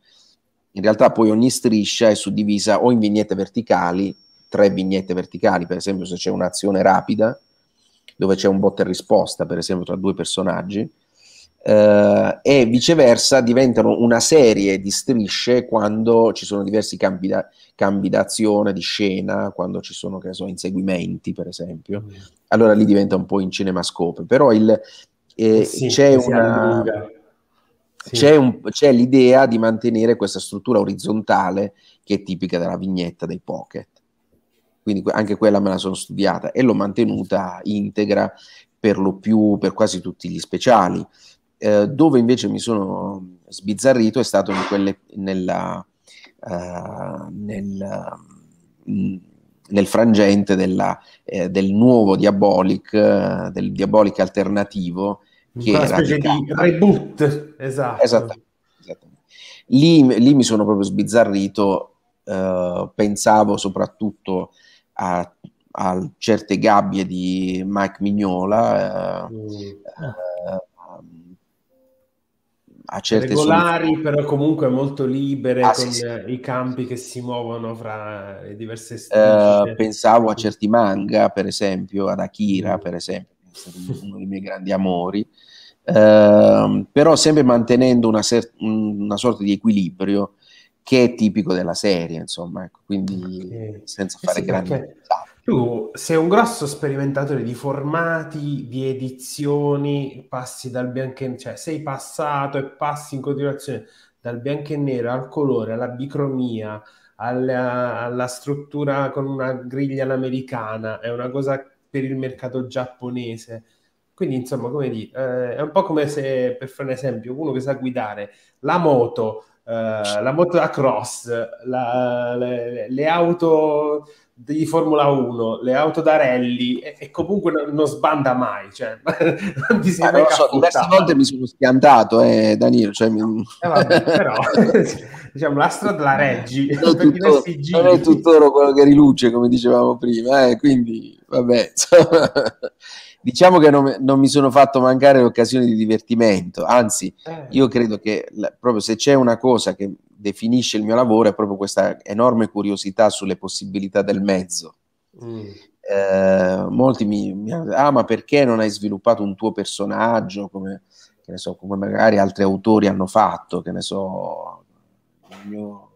In realtà poi ogni striscia è suddivisa o in vignette verticali, tre vignette verticali, per esempio se c'è un'azione rapida, dove c'è un botta e risposta, per esempio tra due personaggi, eh, e viceversa diventano una serie di strisce quando ci sono diversi cambi, da, cambi d'azione, di scena, quando ci sono che so, inseguimenti, per esempio. Mm. Allora lì diventa un po' in cinemascope, però il, eh, eh, sì, c'è, una, sì. c'è, un, c'è l'idea di mantenere questa struttura orizzontale che è tipica della vignetta dei pocket. Quindi anche quella me la sono studiata e l'ho mantenuta integra per lo più per quasi tutti gli speciali. Eh, dove invece mi sono sbizzarrito è stato quelle, nella, uh, nel, mh, nel, frangente della, eh, del nuovo Diabolic, eh, del Diabolic alternativo chi una specie di reboot, esatto. Esattamente, esattamente. Lì, lì, mi sono proprio sbizzarrito, eh, pensavo soprattutto a, a, certe gabbie di Mike Mignola, eh, mm. eh, a certe regolari, soluzioni. però comunque molto libere ah, con sì, sì. i campi che si muovono fra le diverse eh, stile. Uh, pensavo a certi manga, per esempio, ad Akira, per esempio, stato uno dei miei grandi amori, eh, però sempre mantenendo una, ser- una, sorta di equilibrio che è tipico della serie, insomma, ecco, quindi ah, okay. senza fare eh sì, grandi... Tu sei un grosso sperimentatore di formati, di edizioni, passi dal bianco e cioè sei passato e passi in continuazione dal bianco e nero al colore, alla bicromia, alla, alla struttura con una griglia all'americana. È una cosa per il mercato giapponese. Quindi, insomma, come dire, eh, è un po' come se, per fare un esempio, uno che sa guidare la moto, eh, la moto da cross, la, le, le, auto di Formula 1, le auto da rally, e, e comunque non, non, sbanda mai. Cioè, <laughs> non ti sei eh, mai so, diverse volte mi sono schiantato, eh, Danilo. Cioè mi... Eh, vabbè, però... <laughs> <laughs> diciamo, l'astra della eh, reggi. Non è, <laughs> tutto, non tutt'oro quello che riluce, come dicevamo prima, eh, quindi vabbè. <laughs> Insomma, diciamo che non, non, mi sono fatto mancare l'occasione di divertimento, anzi eh. io credo che proprio se c'è una cosa che definisce il mio lavoro è proprio questa enorme curiosità sulle possibilità del mezzo. Mm. Eh, molti mi, mi ah ma perché non hai sviluppato un tuo personaggio come, so, come magari altri autori hanno fatto, che ne so, mio,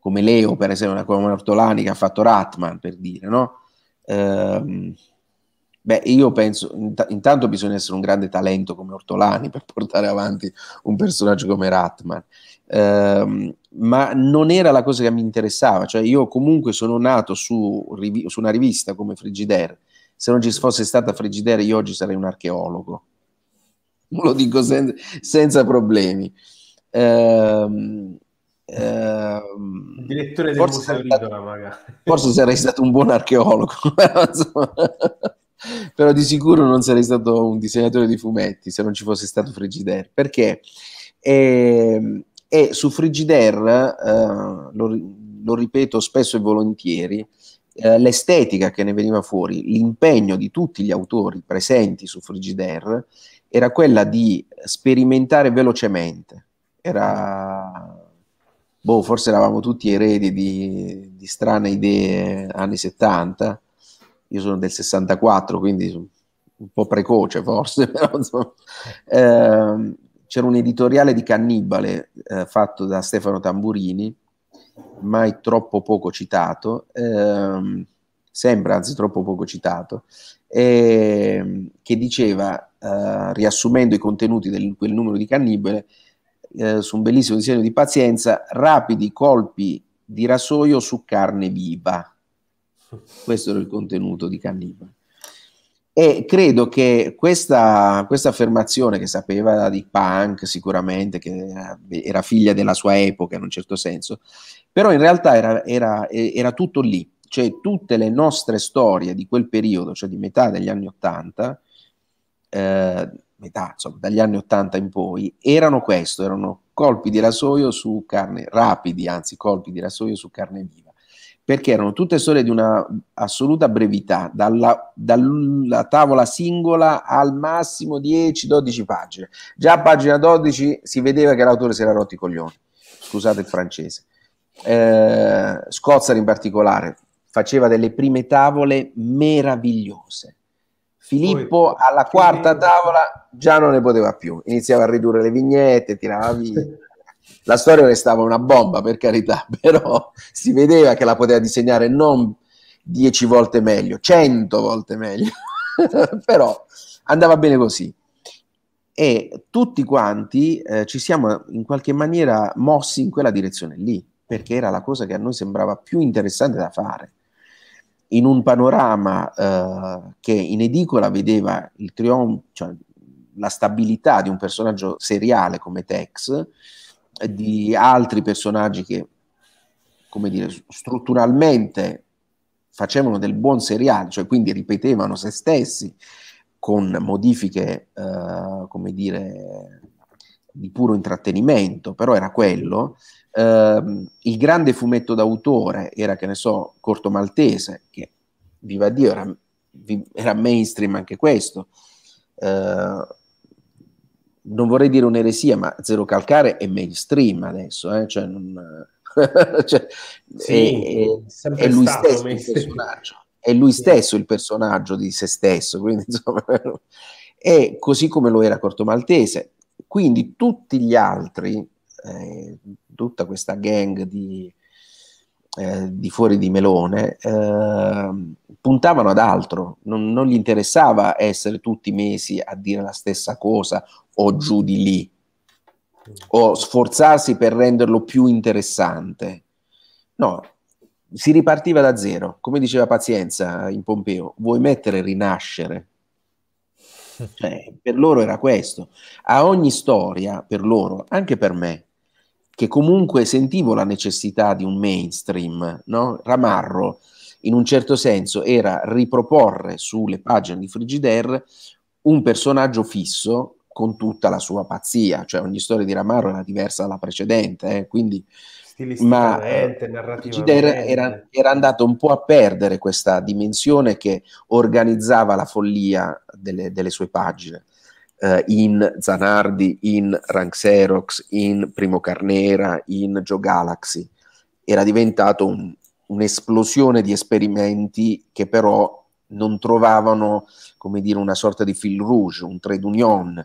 come Leo, per esempio, una colonna Ortolani che ha fatto Ratman, per dire, no? Ehm, beh, io penso, int- intanto bisogna essere un grande talento come Ortolani per portare avanti un personaggio come Ratman, ehm, ma non era la cosa che mi interessava, cioè io comunque sono nato su, su una rivista come Frigidaire, se non ci fosse stata Frigidaire io oggi sarei un archeologo, <laughs> lo dico sen- senza problemi. Ehm, eh, direttore del forse museo Ridola, magari. <laughs> Forse sarei stato un buon archeologo, <laughs> però di sicuro non sarei stato un disegnatore di fumetti se non ci fosse stato Frigidaire, perché e, ehm, e su Frigidaire, eh, lo, lo, ripeto spesso e volentieri, eh, l'estetica che ne veniva fuori, l'impegno di tutti gli autori presenti su Frigidaire era quella di sperimentare velocemente, era boh, forse eravamo tutti eredi di, di strane idee anni 70, io sono del 64, quindi un po' precoce forse, <laughs> però insomma, eh, c'era un editoriale di Cannibale eh, fatto da Stefano Tamburini, mai troppo poco citato, eh, sembra anzi troppo poco citato, ehm, che diceva, eh, riassumendo i contenuti di quel numero di Cannibale, eh, su un bellissimo disegno di pazienza, rapidi colpi di rasoio su carne viva. Questo era il contenuto di carne E credo che questa, questa, affermazione che sapeva di punk sicuramente, che era, era, figlia della sua epoca in un certo senso, però in realtà era, era, era tutto lì, cioè tutte le nostre storie di quel periodo, cioè di metà degli anni Ottanta, eh, metà, insomma, dagli anni 80 in poi, erano questo, erano colpi di rasoio su carne, rapidi, anzi colpi di rasoio su carne viva, perché erano tutte storie di una assoluta brevità, dalla, dalla tavola singola al massimo 10-12 pagine. Già a pagina 12 si vedeva che l'autore si era rotto i coglioni, scusate il francese. Eh, Scozzar in particolare faceva delle prime tavole meravigliose Filippo alla quarta tavola già non ne poteva più, iniziava a ridurre le vignette, tirava via. <laughs> La storia restava una bomba, per carità, <laughs> però si vedeva che la poteva disegnare non dieci volte meglio, cento volte meglio, <laughs> però andava bene così. E tutti quanti eh, ci siamo in qualche maniera mossi in quella direzione lì, perché era la cosa che a noi sembrava più interessante da fare in un panorama eh, che in edicola vedeva il trionfo, cioè la stabilità di un personaggio seriale come Tex, di altri personaggi che, come dire, strutturalmente facevano del buon seriale, cioè quindi ripetevano se stessi con modifiche, eh, come dire, di puro intrattenimento, però era quello, ehm, il grande fumetto d'autore era, che ne so, Corto Maltese, che viva Dio, era, era mainstream anche questo. Eh, non vorrei dire un'eresia, ma Zero Calcare è mainstream adesso, eh? cioè, non, <laughs> cioè sì, è, è, è, lui stesso il personaggio, è lui stesso il personaggio di se stesso, quindi <laughs> insomma, è così come lo era Corto Maltese. Quindi tutti gli altri eh, tutta questa gang di, eh, di fuori di melone ehm, puntavano ad altro, non, non, gli interessava essere tutti i mesi a dire la stessa cosa o giù di lì, o sforzarsi per renderlo più interessante. No, si ripartiva da zero, come diceva Pazienza in Pompeo, vuoi mettere rinascere? Cioè, <laughs> per loro era questo. A ogni storia, per loro, anche per me, che comunque sentivo la necessità di un mainstream, no? Ramarro in un certo senso era riproporre sulle pagine di Frigidaire un personaggio fisso con tutta la sua pazzia, cioè ogni storia di Ramarro era diversa dalla precedente, eh? quindi ma eh, Frigidaire era, era andato un po' a perdere questa dimensione che organizzava la follia delle, delle sue pagine eh, in Zanardi, in Ranxerox, in Primo Carnera, in Joe Galaxy. Era diventato un, un'esplosione di esperimenti che però non trovavano, come dire, una sorta di fil rouge, un trade union.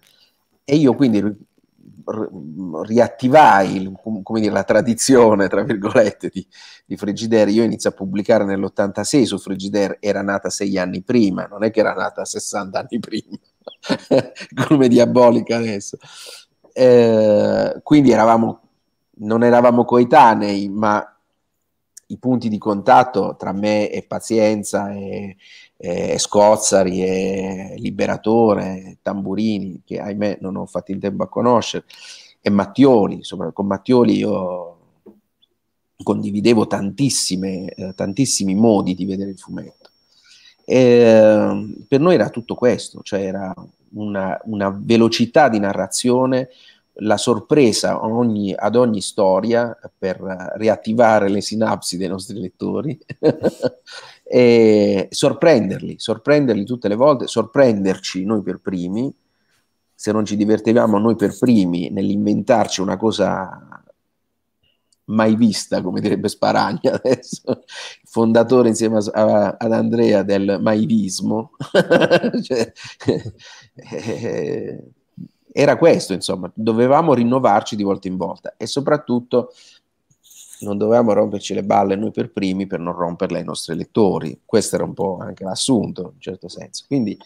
E io quindi ri- ri- riattivai come dire, la tradizione, tra virgolette, di, di Frigidaire. Io inizio a pubblicare nell'86 su Frigidaire, era nata sei anni prima, non è che era nata 60 anni prima. <laughs> come diabolica adesso. Eh, quindi eravamo, non eravamo coetanei, ma i punti di contatto tra me e Pazienza e, e Scozzari e Liberatore, Tamburini, che ahimè non ho fatto in tempo a conoscere, e Mattioli, insomma, con Mattioli io condividevo eh, tantissimi modi di vedere il fumetto. Eh, per noi era tutto questo, cioè era una, una velocità di narrazione, la sorpresa ogni, ad ogni storia per riattivare le sinapsi dei nostri lettori <laughs> e sorprenderli, sorprenderli tutte le volte, sorprenderci noi per primi, se non ci divertevamo noi per primi nell'inventarci una cosa mai vista, come direbbe Sparagna <laughs> adesso, fondatore insieme a, ad Andrea del maivismo. <laughs> cioè, eh, era questo, insomma, dovevamo rinnovarci di volta in volta e soprattutto non dovevamo romperci le balle noi per primi per non romperle ai nostri lettori. Questo era un po' anche l'assunto, in un certo senso. Quindi,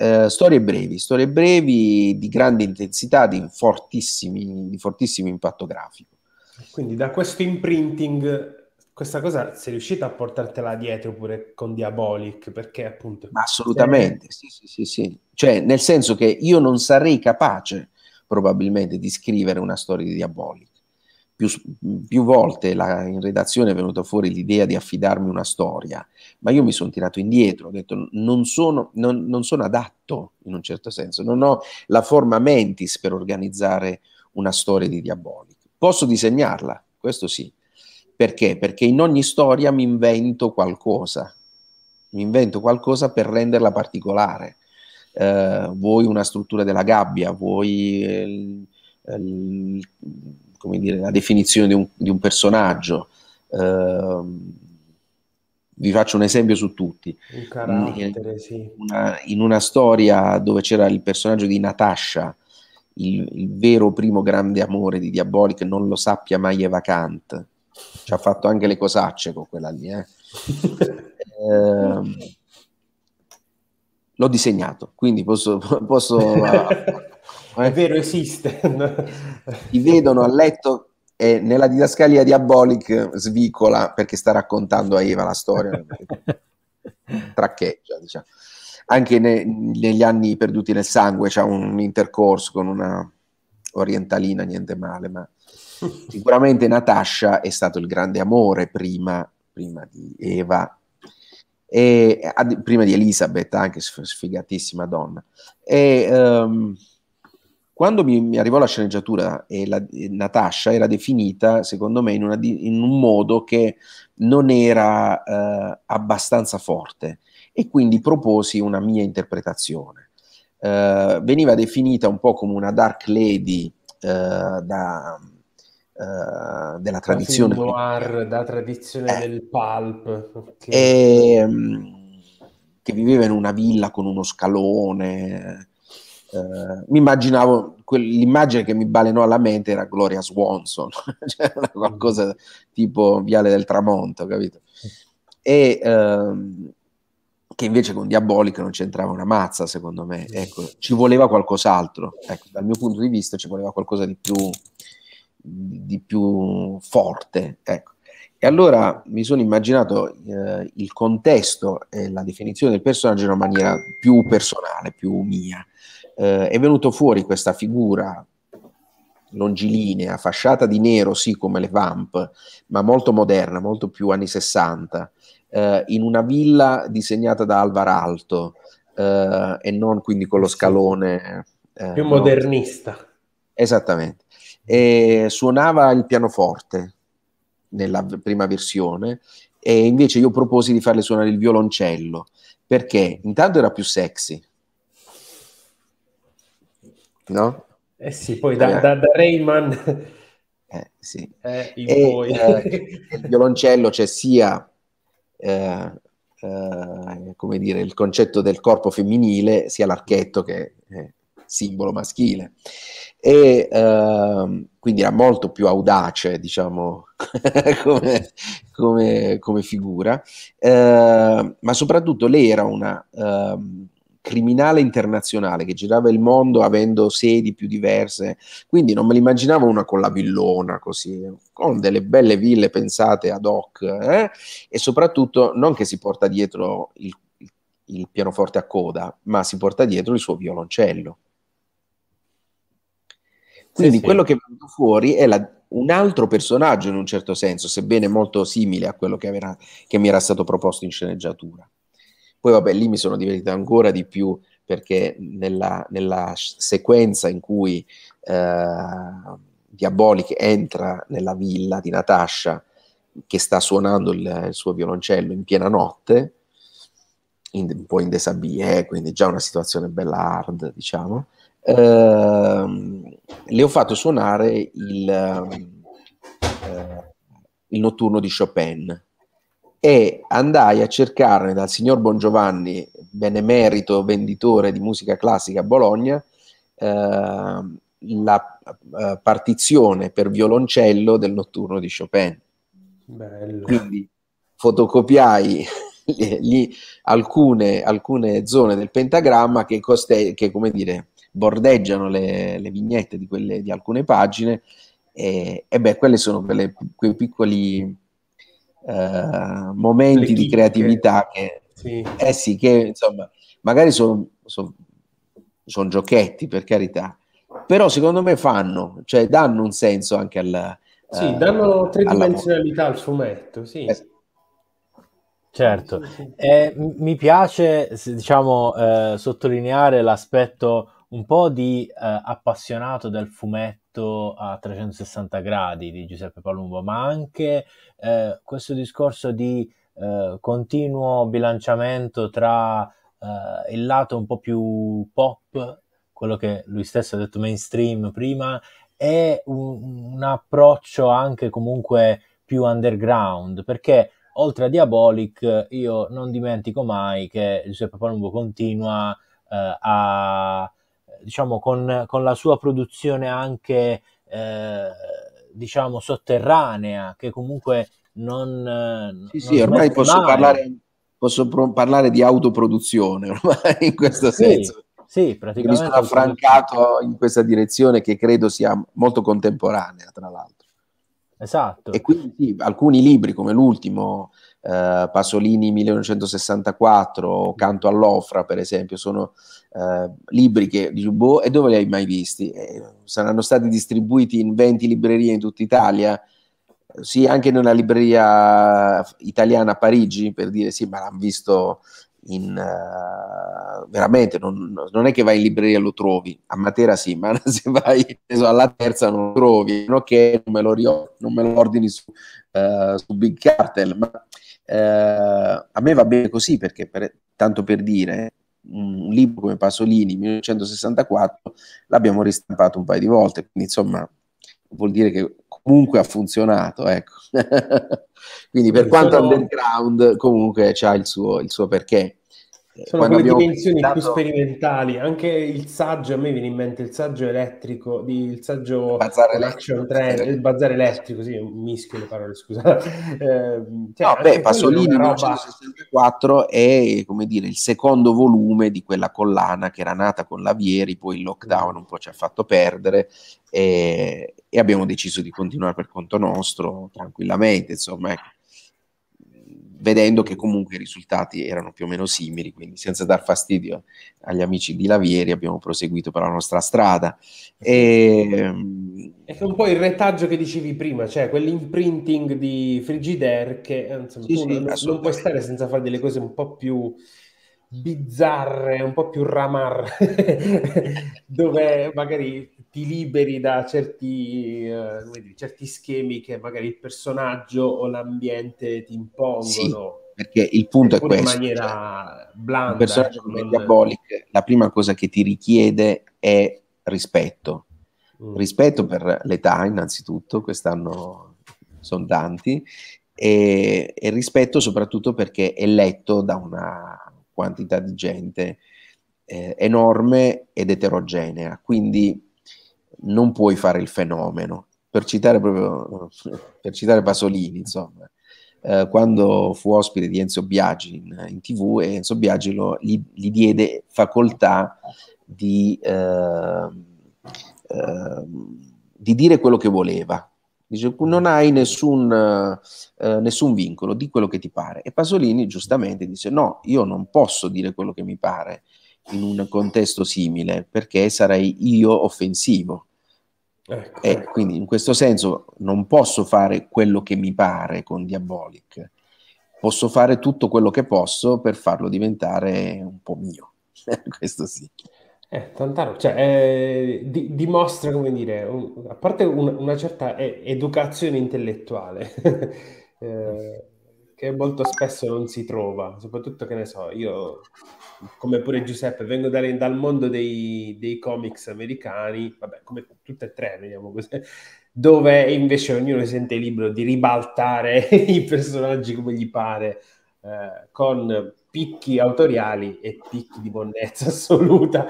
eh, storie brevi, storie brevi di grande intensità, di fortissimo impatto grafico. Quindi da questo imprinting, questa cosa sei riuscita a portartela dietro pure con Diabolic, perché appunto... Ma assolutamente, è... sì, sì, sì, sì. Cioè, nel senso che io non sarei capace probabilmente di scrivere una storia di Diabolic. Più, più volte la, in redazione è venuta fuori l'idea di affidarmi una storia, ma io mi sono tirato indietro, ho detto non sono, non, non sono adatto in un certo senso, non ho la forma mentis per organizzare una storia di Diabolic Posso disegnarla, questo sì. Perché? Perché in ogni storia mi invento qualcosa, mi invento qualcosa per renderla particolare. Eh, vuoi una struttura della gabbia, vuoi eh, il, il, dire, la definizione di un, di un personaggio. Eh, vi faccio un esempio su tutti. Un carattere, in, sì. Una, in una storia dove c'era il personaggio di Natasha, il, il, vero primo grande amore di Diabolic non lo sappia mai Eva Kant. Ci ha fatto anche le cosacce con quella lì. Eh. <laughs> eh, l'ho disegnato, quindi posso... posso <laughs> eh, è eh. vero, esiste. Ti vedono a letto e nella didascalia Diabolic svicola perché sta raccontando a Eva la storia. <laughs> Traccheggia, diciamo anche ne, negli anni perduti nel sangue c'è un intercorso con una orientalina, niente male, ma <laughs> sicuramente Natasha è stato il grande amore prima, prima di Eva e ad, prima di Elizabeth, anche sfigatissima donna. E, um, quando mi, mi, arrivò la sceneggiatura e la, e Natasha era definita, secondo me, in, una, in, un modo che non era uh, abbastanza forte e quindi proposi una mia interpretazione. Eh, veniva definita un po' come una dark lady eh, da, eh, della tradizione noir, da tradizione eh. del pulp okay. e, ehm, che viveva in una villa con uno scalone eh, mi immaginavo l'immagine che mi balenò alla mente era Gloria Swanson <laughs> cioè qualcosa mm. tipo Viale del Tramonto capito e ehm, che invece con Diabolic non c'entrava una mazza, secondo me. Ecco, ci voleva qualcos'altro. Ecco, dal mio punto di vista ci voleva qualcosa di più, di più forte. Ecco. E allora mi sono immaginato eh, il contesto e la definizione del personaggio in una maniera più personale, più mia. Eh, è venuto fuori questa figura longilinea, fasciata di nero, sì, come le Vamp, ma molto moderna, molto più anni 60, eh, in una villa disegnata da Alvaralto eh, e non quindi con lo scalone eh, più no? modernista. Esattamente. E suonava il pianoforte nella prima versione e invece io proposi di farle suonare il violoncello perché intanto era più sexy. No? Eh sì, poi da, eh. da, da Rayman eh, sì. <laughs> eh, il, e, il violoncello c'è cioè, sia eh, eh, come dire, il concetto del corpo femminile sia l'archetto che eh, simbolo maschile. E ehm, quindi era molto più audace, diciamo, <laughs> come, come, come, figura, eh, ma soprattutto lei era una... Um, criminale internazionale che girava il mondo avendo sedi più diverse, quindi non me l'immaginavo una con la villona così, con delle belle ville pensate ad hoc eh? e soprattutto non che si porta dietro il, il pianoforte a coda, ma si porta dietro il suo violoncello. Quindi sì, quello sì. che è venuto fuori è la, un altro personaggio in un certo senso, sebbene molto simile a quello che, aveva, che mi era stato proposto in sceneggiatura. Poi vabbè, lì mi sono divertito ancora di più perché nella, nella sequenza in cui eh, Diabolic entra nella villa di Natasha che sta suonando il, il suo violoncello in piena notte, in, un po' in desabie, eh, quindi già una situazione bella hard, diciamo, eh, le ho fatto suonare il, eh, il notturno di Chopin e andai a cercarne dal signor Bongiovanni, benemerito venditore di musica classica a Bologna, eh, la eh, partizione per violoncello del notturno di Chopin. Bello. Quindi fotocopiai gli, <laughs> gli, alcune, alcune, zone del pentagramma che, coste, che come dire, bordeggiano le, le vignette di, quelle, di, alcune pagine e, e beh, quelle sono quelle, quei piccoli eh, momenti di creatività che, sì. Eh sì, che insomma, magari sono, sono, sono, giochetti per carità, però secondo me fanno, cioè danno un senso anche al... Sì, eh, danno tridimensionalità al fumetto, sì. Esatto. Certo, eh, mi piace diciamo, eh, sottolineare l'aspetto un po' di eh, appassionato del fumetto detto a 360 gradi di Giuseppe Palumbo, ma anche eh, questo discorso di eh, continuo bilanciamento tra eh, il lato un po' più pop, quello che lui stesso ha detto mainstream prima, e un, un approccio anche comunque più underground, perché oltre a Diabolic io non dimentico mai che Giuseppe Palumbo continua eh, a diciamo, con, con, la sua produzione anche eh, diciamo, sotterranea, che comunque non... Eh, sì, non sì, ormai posso parlare, posso parlare, di autoproduzione, <laughs> ormai in questo sì, senso. Sì, praticamente. Mi sono affrancato in questa direzione che credo sia molto contemporanea, tra l'altro. Esatto. E quindi sì, alcuni libri come l'ultimo, eh, Pasolini 1964, Canto all'Ofra per esempio, sono eh, libri che dici, boh, e dove li hai mai visti? Eh, saranno stati distribuiti in 20 librerie in tutta Italia, sì, anche in una libreria italiana a Parigi, per dire sì, ma l'hanno visto in, uh, veramente non, non, è che vai in libreria e lo trovi, a Matera sì, ma <laughs> se vai alla terza non lo trovi, non non me lo, rior- non me lo ordini su, uh, su Big Cartel, ma uh, a me va bene così perché per, tanto per dire un libro come Pasolini 1964 l'abbiamo ristampato un paio di volte, quindi insomma vuol dire che comunque ha funzionato, ecco. <laughs> Quindi per eh, quanto sono... underground comunque c'ha il suo, il suo perché. Eh, sono Quando quelle dimensioni pensato... più sperimentali, anche il saggio, a me viene in mente il saggio elettrico, il saggio bazar elettrico, trend, il bazar elettrico, sì, mischio le parole, scusa <laughs> Eh, cioè, no, beh, Pasolini 1964 è, come dire, il secondo volume di quella collana che era nata con l'Avieri, poi il lockdown un po' ci ha fatto perdere e, e abbiamo deciso di continuare per conto nostro, tranquillamente, insomma, ecco vedendo che comunque i risultati erano più o meno simili, quindi senza dar fastidio agli amici di Lavieri abbiamo proseguito per la nostra strada. E... Ehm, È un po' il retaggio che dicevi prima, cioè quell'imprinting di Frigidaire che eh, insomma, sì, sì, non, non puoi stare senza fare delle cose un po' più bizzarre, un po' più ramar, <laughs> dove magari ti liberi da certi, eh, dire, certi, schemi che magari il personaggio o l'ambiente ti impongono. Sì, perché il punto è questo. In maniera cioè, blanda. Un personaggio come non... Diabolic, la prima cosa che ti richiede è rispetto. Mm. Rispetto per l'età, innanzitutto, quest'anno sono tanti, e, e rispetto soprattutto perché è letto da una quantità di gente eh, enorme ed eterogenea, quindi non puoi fare il fenomeno. Per citare, proprio, <laughs> per citare Pasolini, insomma, eh, quando fu ospite di Enzo Biagi in, in tv, Enzo Biagi lo, gli, gli, diede facoltà di, eh, di dire quello che voleva, Dice, non hai nessun, eh, eh, nessun, vincolo, di quello che ti pare. E Pasolini giustamente dice, no, io non posso dire quello che mi pare in un contesto simile, perché sarei io offensivo. Ecco. E ecco. quindi in questo senso non posso fare quello che mi pare con Diabolic, posso fare tutto quello che posso per farlo diventare un po' mio. <laughs> questo sì. Eh, Tantaro, cioè, eh, di- dimostra, come dire, un- a parte un- una certa eh, educazione intellettuale, <laughs> eh, che molto spesso non si trova, soprattutto che ne so, io, come pure Giuseppe, vengo dal, dal mondo dei-, dei comics americani, vabbè, come tutte e tre, vediamo così, dove invece ognuno si sente libero di ribaltare <laughs> i personaggi come gli pare, eh, con picchi autoriali e picchi di bonnezza <laughs> assoluta,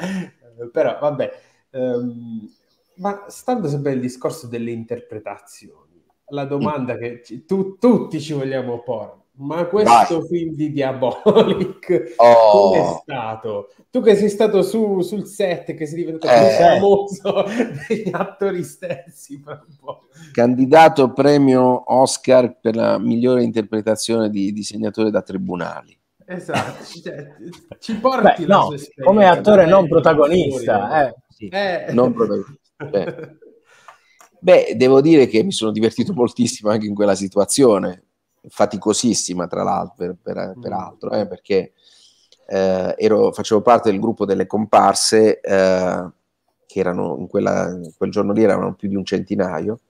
però vabbè. Um, ma stando sempre al discorso delle interpretazioni, la domanda mm. che ci, tu, tutti ci vogliamo porre, ma questo Vai. film di Diabolic oh. come è stato? Tu che sei stato su, sul set, che sei diventato eh. famoso <laughs> degli attori stessi Candidato premio Oscar per la migliore interpretazione di disegnatore da tribunali. Esatto, <laughs> cioè, ci porti Beh, la no, come attore non protagonista. Eh. Sì. Eh. Non <laughs> Beh. devo dire che mi sono divertito moltissimo anche in quella situazione, faticosissima tra l'altro, per, peraltro, mm. eh, perché eh, ero, facevo parte del gruppo delle comparse eh, che erano in, quella, quel giorno lì erano più di un centinaio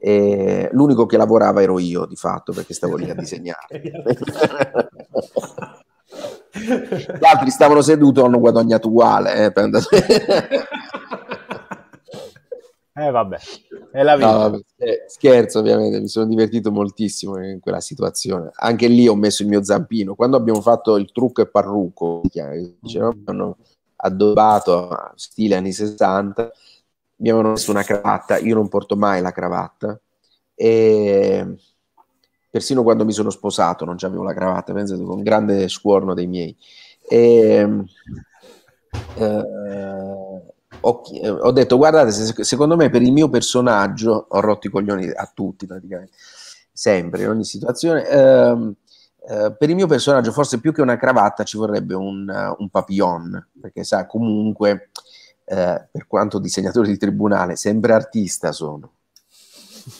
e l'unico che lavorava ero io, di fatto, perché stavo lì a disegnare. Gli altri stavano seduti e hanno guadagnato uguale. Eh, <laughs> eh vabbè, è la vita. No, vabbè. Eh, scherzo, ovviamente, mi sono divertito moltissimo in quella situazione. Anche lì ho messo il mio zampino. Quando abbiamo fatto il trucco e parrucco, diciamo, hanno addobbato stile anni 60 mi avevano messo una cravatta, io non porto mai la cravatta e persino quando mi sono sposato non avevo la cravatta, pensate con grande scuorno dei miei. E, eh, ho, ho, detto guardate, se, secondo me per il mio personaggio ho rotto i coglioni a tutti praticamente, sempre, in ogni situazione. Eh, eh, per il mio personaggio, forse più che una cravatta, ci vorrebbe un, un papillon, perché sa, comunque eh, per quanto disegnatore di tribunale, sembra artista sono.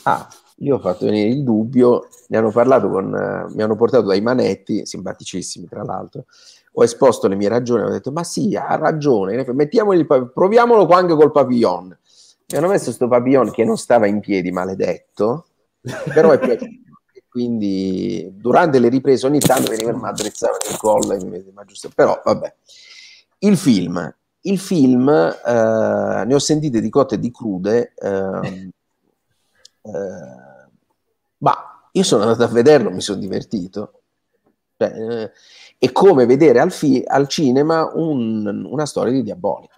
Ah, io ho fatto venire il dubbio, ne hanno parlato con, eh, mi hanno portato dai manetti, simpaticissimi tra l'altro, ho esposto le mie ragioni, ho detto ma sì, ha ragione, mettiamoli, proviamolo qua anche col papillon. Mi hanno messo questo papillon che non stava in piedi, maledetto, però è piaciuto. Quindi durante le riprese ogni tanto veniva il maddrizzare il collo, però vabbè. Il film, il film, eh, ne ho sentite di cotte e di crude, ehm, <laughs> eh, ma io sono andato a vederlo, mi sono divertito. Cioè, è eh, come vedere al, fi- al cinema un, una storia di diabolica.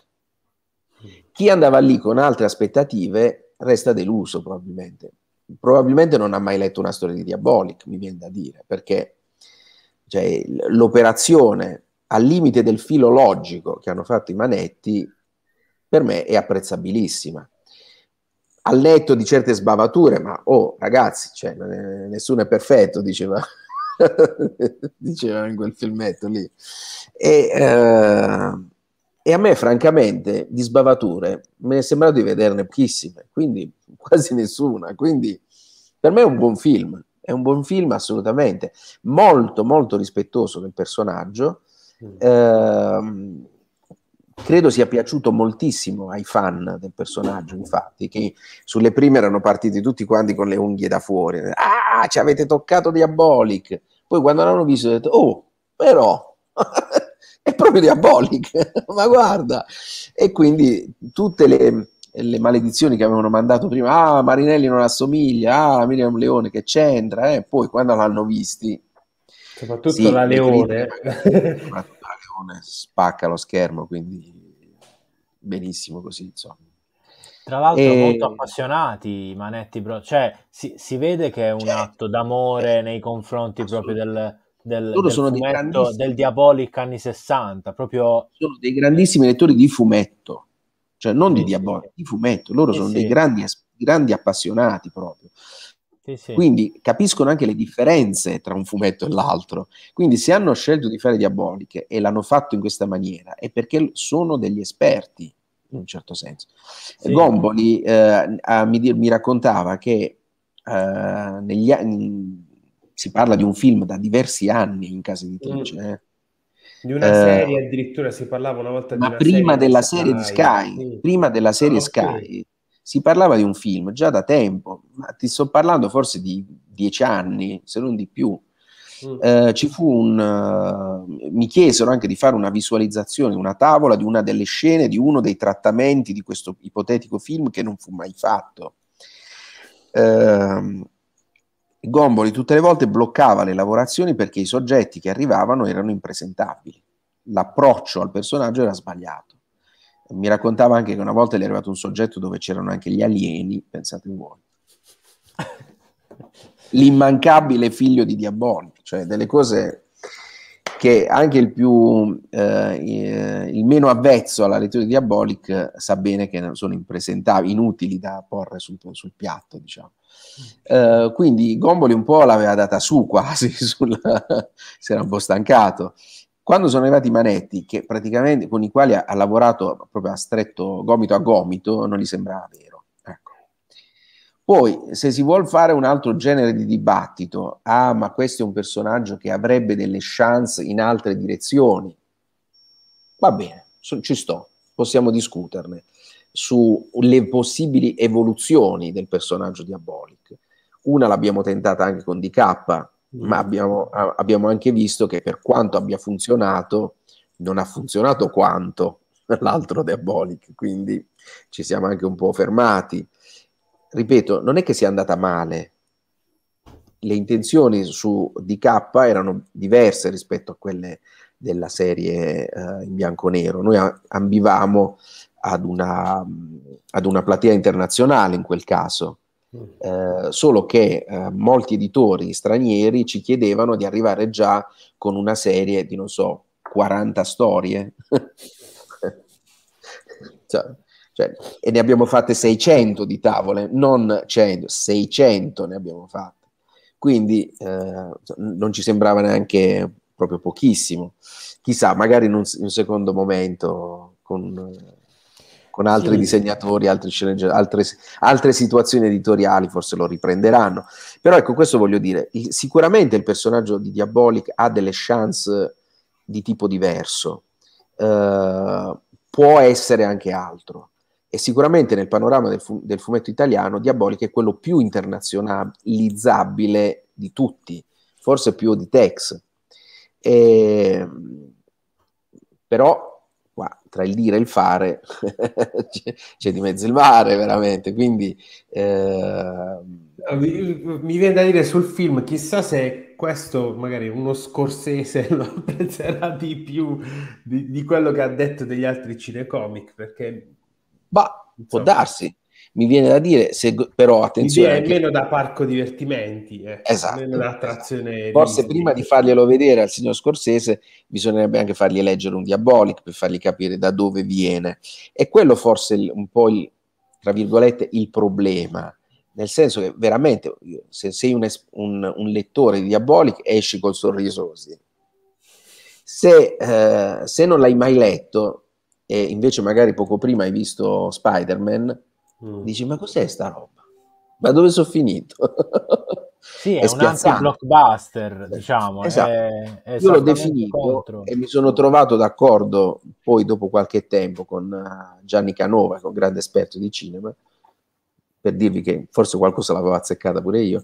Chi andava lì con altre aspettative resta deluso probabilmente. Probabilmente non ha mai letto una storia di Diabolic, mi viene da dire, perché cioè, l'operazione al limite del filo logico che hanno fatto i Manetti, per me è apprezzabilissima. Al netto di certe sbavature, ma oh ragazzi, cioè, nessuno è perfetto, diceva, <laughs> diceva in quel filmetto lì. E, eh, e a me, francamente, di sbavature me ne è sembrato di vederne pochissime, quindi <laughs> quasi nessuna. Quindi per me è un buon film, è un buon film assolutamente, molto molto rispettoso del personaggio, Mm. Ehm, credo sia piaciuto moltissimo ai fan del personaggio, infatti, che sulle prime erano partiti tutti quanti con le unghie da fuori. Ah, ci avete toccato Diabolic! Poi quando l'hanno visto ho detto, oh, però... <laughs> è proprio Diabolic, <laughs> ma guarda! E quindi tutte le, le maledizioni che avevano mandato prima, ah Marinelli non assomiglia, ah Miriam Leone che c'entra, eh? poi quando l'hanno visti, Soprattutto sì, la Leone. <laughs> la Leone spacca lo schermo, quindi benissimo così, insomma. Tra l'altro e... molto appassionati Manetti, bro. cioè si, si vede che è un certo. atto d'amore nei confronti proprio del, del, del, fumetto, del Diabolic anni 60, proprio... Sono dei grandissimi lettori di fumetto, cioè non sì, di Diabolic, sì. di fumetto, loro sì, sono dei grandi, grandi appassionati proprio. Sì, Quindi capiscono anche le differenze tra un fumetto e l'altro. Quindi se hanno scelto di fare diaboliche e l'hanno fatto in questa maniera è perché sono degli esperti, in un certo senso. Sì. Gomboli eh, a, mi, mi, raccontava che eh, negli anni si parla di un film da diversi anni in casa editrice. Mm. Eh. Di una eh, serie addirittura si parlava una volta di ma prima serie della serie di Sky, prima della serie ah, Sky si parlava di un film già da tempo, ma ti sto parlando forse di dieci anni, se non di più. Mm. Eh, ci fu un, uh, mi chiesero anche di fare una visualizzazione, una tavola di una delle scene, di uno dei trattamenti di questo ipotetico film che non fu mai fatto. Eh, Gomboli tutte le volte bloccava le lavorazioni perché i soggetti che arrivavano erano impresentabili. L'approccio al personaggio era sbagliato mi raccontava anche che una volta gli è arrivato un soggetto dove c'erano anche gli alieni, pensate voi. <laughs> L'immancabile figlio di Diaboni, cioè delle cose che anche il, più, eh, eh il meno avvezzo alla lettura di Diabolic eh, sa bene che sono impresentabili, inutili da porre sul, sul piatto, diciamo. Mm. Eh, quindi Gomboli un po' l'aveva data su quasi, <laughs> sulla, si era un po' stancato. Quando sono arrivati Manetti, che praticamente con i quali ha, ha lavorato proprio a stretto gomito a gomito, non gli sembrava vero. Ecco. Poi, se si vuole fare un altro genere di dibattito, ah, ma questo è un personaggio che avrebbe delle chance in altre direzioni, va bene, so, ci sto, possiamo discuterne sulle possibili evoluzioni del personaggio diabolico. Una l'abbiamo tentata anche con DK, ma mm. abbiamo, abbiamo, anche visto che per quanto abbia funzionato, non ha funzionato quanto <laughs> l'altro Diabolic, quindi ci siamo anche un po' fermati. Ripeto, non è che sia andata male, le intenzioni su DK erano diverse rispetto a quelle della serie eh, in bianco-nero, noi ambivamo ad una, ad una platea internazionale in quel caso, Mm. Eh, solo che eh, molti editori stranieri ci chiedevano di arrivare già con una serie di, non so, 40 storie. <laughs> cioè, cioè, e ne abbiamo fatte 600 di tavole, non 100, 600 ne abbiamo fatte. Quindi eh, non ci sembrava neanche proprio pochissimo. Chissà, magari in un, in un secondo momento con con altri sì. disegnatori, altri altre, altre, situazioni editoriali forse lo riprenderanno. Però ecco, questo voglio dire, il, sicuramente il personaggio di Diabolic ha delle chance di tipo diverso, uh, può essere anche altro. E sicuramente nel panorama del, fu- del fumetto italiano Diabolic è quello più internazionalizzabile di tutti, forse più di Tex. E, ehm, però ma tra il dire e il fare <laughs> c'è, c'è, di mezzo il mare veramente quindi eh... mi, viene da dire sul film chissà se questo magari uno scorsese <laughs> lo apprezzerà di più di, di quello che ha detto degli altri cinecomic perché bah, può darsi mi viene da dire, se, però attenzione... Mi viene meno da parco divertimenti, eh. esatto, meno da attrazione... Forse prima di farglielo vedere al signor Scorsese bisognerebbe anche fargli leggere un Diabolic per fargli capire da dove viene. E quello forse il, un po' il, tra virgolette, il problema nel senso che veramente se sei un, un, un, lettore di Diabolic esci col sorriso così. Se, eh, se non l'hai mai letto e invece magari poco prima hai visto Spider-Man, Mm. Dici, ma cos'è sta roba? Ma dove sono finito? <laughs> Sì, è, è un anti-blockbuster, diciamo. Esatto. È, è Io l'ho definito contro. e mi sono trovato d'accordo poi dopo qualche tempo con eh, Gianni Canova, che è un grande esperto di cinema, per dirvi che forse qualcosa l'avevo azzeccata pure io,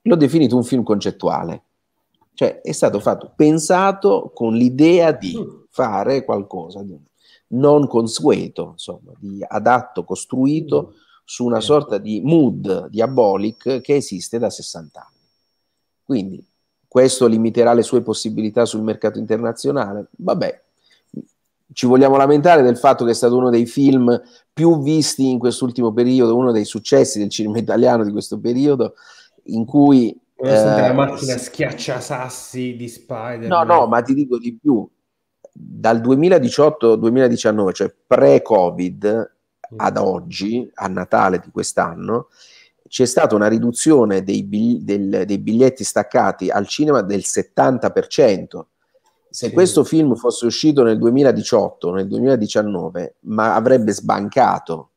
l'ho definito un film concettuale. Cioè è stato fatto, pensato con l'idea di mm. fare qualcosa di una non consueto, insomma, di adatto, costruito mm. su una certo. sorta di mood diabolic che esiste da 60 anni. Quindi questo limiterà le sue possibilità sul mercato internazionale. Vabbè, ci vogliamo lamentare del fatto che è stato uno dei film più visti in quest'ultimo periodo, uno dei successi del cinema italiano di questo periodo, in cui... Eh, la macchina schiaccia sassi di Spider. man No, no, ma ti dico di più, dal 2018-2019, cioè pre-Covid, mm. ad oggi, a Natale di quest'anno, c'è stata una riduzione dei, bigli- del, dei biglietti staccati al cinema del 70%. Se sì. questo film fosse uscito nel 2018, nel 2019, ma avrebbe sbancato.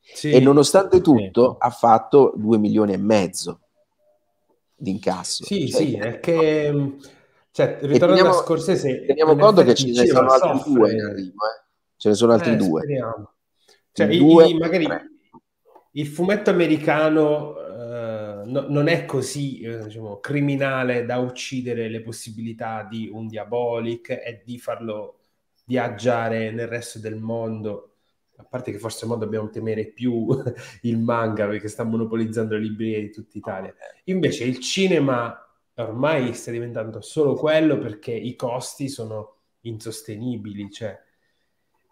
Sì. E nonostante tutto sì. ha fatto 2 milioni e mezzo di incasso. Sì, cioè, sì, è che cioè, ritornando teniamo, a Scorsese... Teniamo conto che ce ne sono altri soffre. due in arrivo, eh? Ce ne sono altri eh, due. Speriamo. Cioè, due, i, magari il fumetto americano eh, no, non è così eh, diciamo, criminale da uccidere le possibilità di un Diabolic e di farlo viaggiare nel resto del mondo. A parte che forse mo dobbiamo temere più <laughs> il manga perché sta monopolizzando le librerie di tutta Italia. Invece il cinema ormai sta diventando solo quello perché i costi sono insostenibili. Cioè.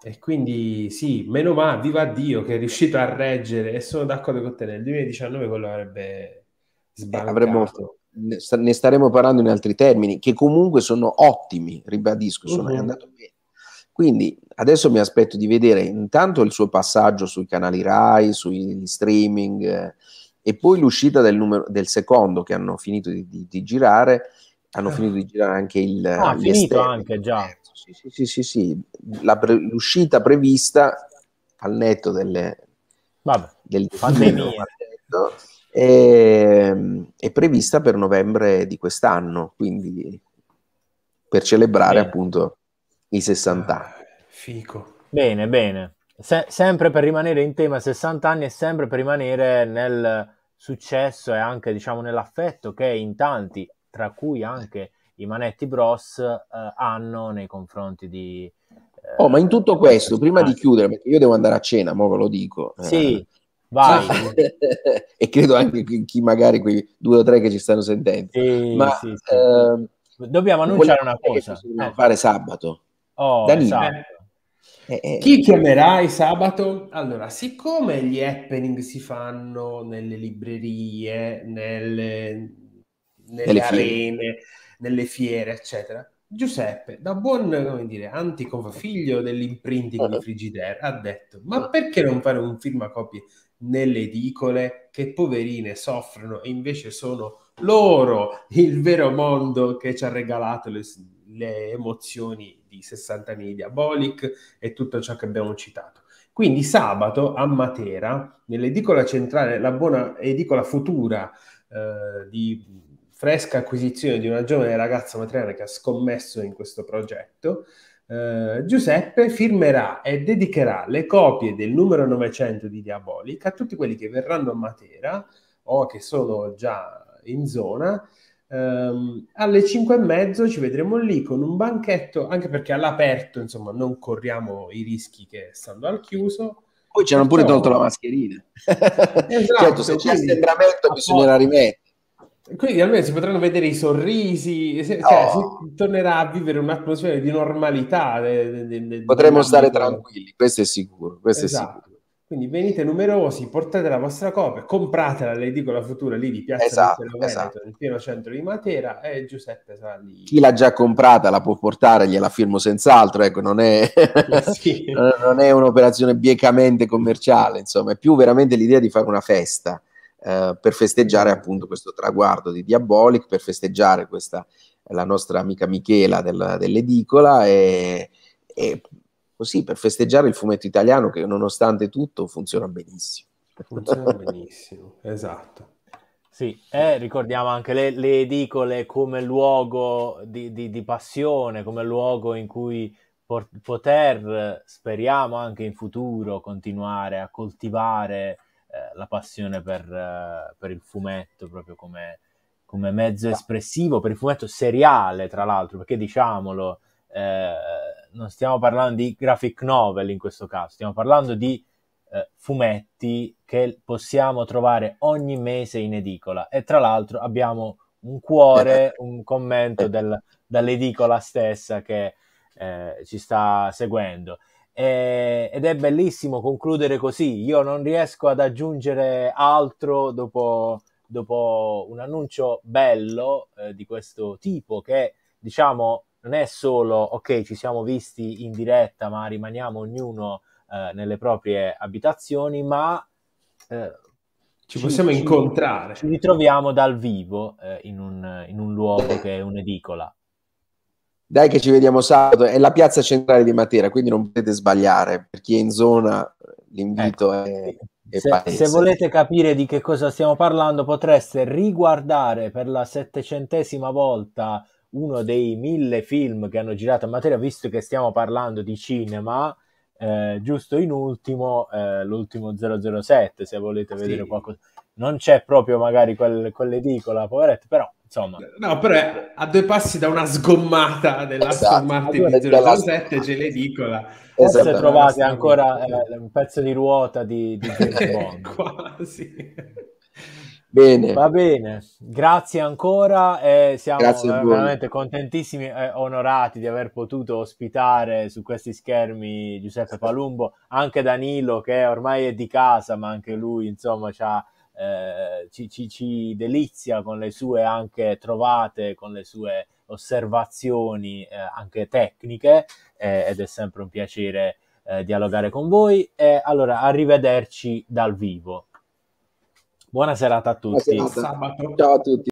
E quindi sì, meno male, viva Dio che è riuscito a reggere e sono d'accordo con te, nel 2019 quello avrebbe sbagliato. Eh, avremmo, ne staremo parlando in altri termini, che comunque sono ottimi, ribadisco, sono uh-huh. andato bene. Quindi adesso mi aspetto di vedere intanto il suo passaggio sui canali RAI, sui streaming, eh, e poi l'uscita del, numero, del secondo che hanno finito di, di, di girare, hanno eh. finito di girare anche il... Ah, finito esterni. anche già. Sì, sì, sì, sì, sì. Pre, l'uscita prevista al netto delle... Vabbè, del, pandemia. È, ehm, è, prevista per novembre di quest'anno, quindi per celebrare bene. appunto i 60 anni. Ah, fico. Bene, bene. Se, sempre per rimanere in tema 60 anni e sempre per rimanere nel, successo e anche diciamo nell'affetto che in tanti, tra cui anche i Manetti Bros, eh, hanno nei confronti di... Eh, oh, ma in tutto questo, prima di chiudere, perché io devo andare a cena, mo ve lo dico. Eh. Sì, vai. <laughs> e credo anche chi magari quei due o tre che ci stanno sentendo. Sì, ma, sì, sì. Eh, Dobbiamo annunciare una cosa. Che fare sabato. Oh, Danilo, esatto. Eh, eh, Chi eh, chiamerai sabato? Allora, siccome gli happening si fanno nelle librerie, nelle, nelle, nelle arene, fiere. nelle fiere, eccetera, Giuseppe, da buon come dire, anticonfafiglio dell'imprinting di eh. Frigidaire, ha detto: Ma perché non fare un film a copie nelle edicole che poverine soffrono e invece sono loro il vero mondo che ci ha regalato le, le emozioni di 60 anni di Abolic e tutto ciò che abbiamo citato. Quindi sabato a Matera, nell'edicola centrale, la buona edicola futura eh, di fresca acquisizione di una giovane ragazza materana che ha scommesso in questo progetto, eh, Giuseppe firmerà e dedicherà le copie del numero 900 di Diabolic a tutti quelli che verranno a Matera o che sono già in zona Um, alle 5 e mezzo ci vedremo lì con un banchetto, anche perché all'aperto, insomma, non corriamo i rischi che stando al chiuso. Poi ci hanno pure tolto la mascherina. Esatto, certo, se c'è assembramento bisognerà rimettere. Quindi almeno si potranno vedere i sorrisi, se, cioè, no. cioè, si tornerà a vivere un'atmosfera di normalità. De, de, de, Potremo stare tranquilli, questo è sicuro. Questo esatto. è sicuro. Quindi venite numerosi, portate la vostra copia, compratela all'edicola futura lì di Piazza esatto, Veneto, esatto. nel pieno centro di Matera e Giuseppe sarà lì. Chi l'ha già comprata la può portare, gliela firmo senz'altro, ecco, non è, <laughs> sì. <laughs> non è un'operazione biecamente commerciale, insomma, è più veramente l'idea di fare una festa eh, per festeggiare appunto questo traguardo di Diabolic, per festeggiare questa, la nostra amica Michela del, dell'edicola e, e così per festeggiare il fumetto italiano che nonostante tutto funziona benissimo. Funziona <laughs> benissimo, esatto. Sì, eh, ricordiamo anche le, le, edicole come luogo di, di, di, passione, come luogo in cui por- poter, speriamo anche in futuro, continuare a coltivare eh, la passione per, eh, per, il fumetto proprio come, come mezzo ah. espressivo, per il fumetto seriale tra l'altro, perché diciamolo, eh, non stiamo parlando di graphic novel in questo caso, stiamo parlando di eh, fumetti che possiamo trovare ogni mese in edicola e tra l'altro abbiamo un cuore, <laughs> un commento del, dall'edicola stessa che eh, ci sta seguendo. E, ed è bellissimo concludere così. Io non riesco ad aggiungere altro dopo, dopo un annuncio bello eh, di questo tipo che diciamo non è solo ok, ci siamo visti in diretta, ma rimaniamo ognuno eh, nelle proprie abitazioni, ma eh, ci possiamo ci, incontrare. Ci ritroviamo dal vivo eh, in, un, in, un, luogo che è un'edicola. Dai che ci vediamo sabato, è la piazza centrale di Matera, quindi non potete sbagliare, per chi è in zona l'invito ecco. è... Se, se, volete capire di che cosa stiamo parlando, potreste riguardare per la settecentesima volta uno dei mille film che hanno girato in materia, visto che stiamo parlando di cinema, eh, giusto in ultimo, eh, l'ultimo 007, se volete vedere sì. qualcosa. Non c'è proprio magari quel, quell'edicola, poveretto, però insomma. No, però è a due passi da una sgommata della esatto. Martin 007 c'è l'edicola. Forse trovate ancora eh, un pezzo di ruota di, di James <laughs> Bond. Quasi. Bene. Va bene, grazie ancora e siamo veramente contentissimi e onorati di aver potuto ospitare su questi schermi Giuseppe Palumbo, anche Danilo che ormai è di casa, ma anche lui insomma eh, ci, ci, ci, delizia con le sue anche trovate, con le sue osservazioni eh, anche tecniche eh, ed è sempre un piacere eh, dialogare con voi. E allora arrivederci dal vivo. Buona serata a tutti. Buona serata. Sabato. Ciao a tutti.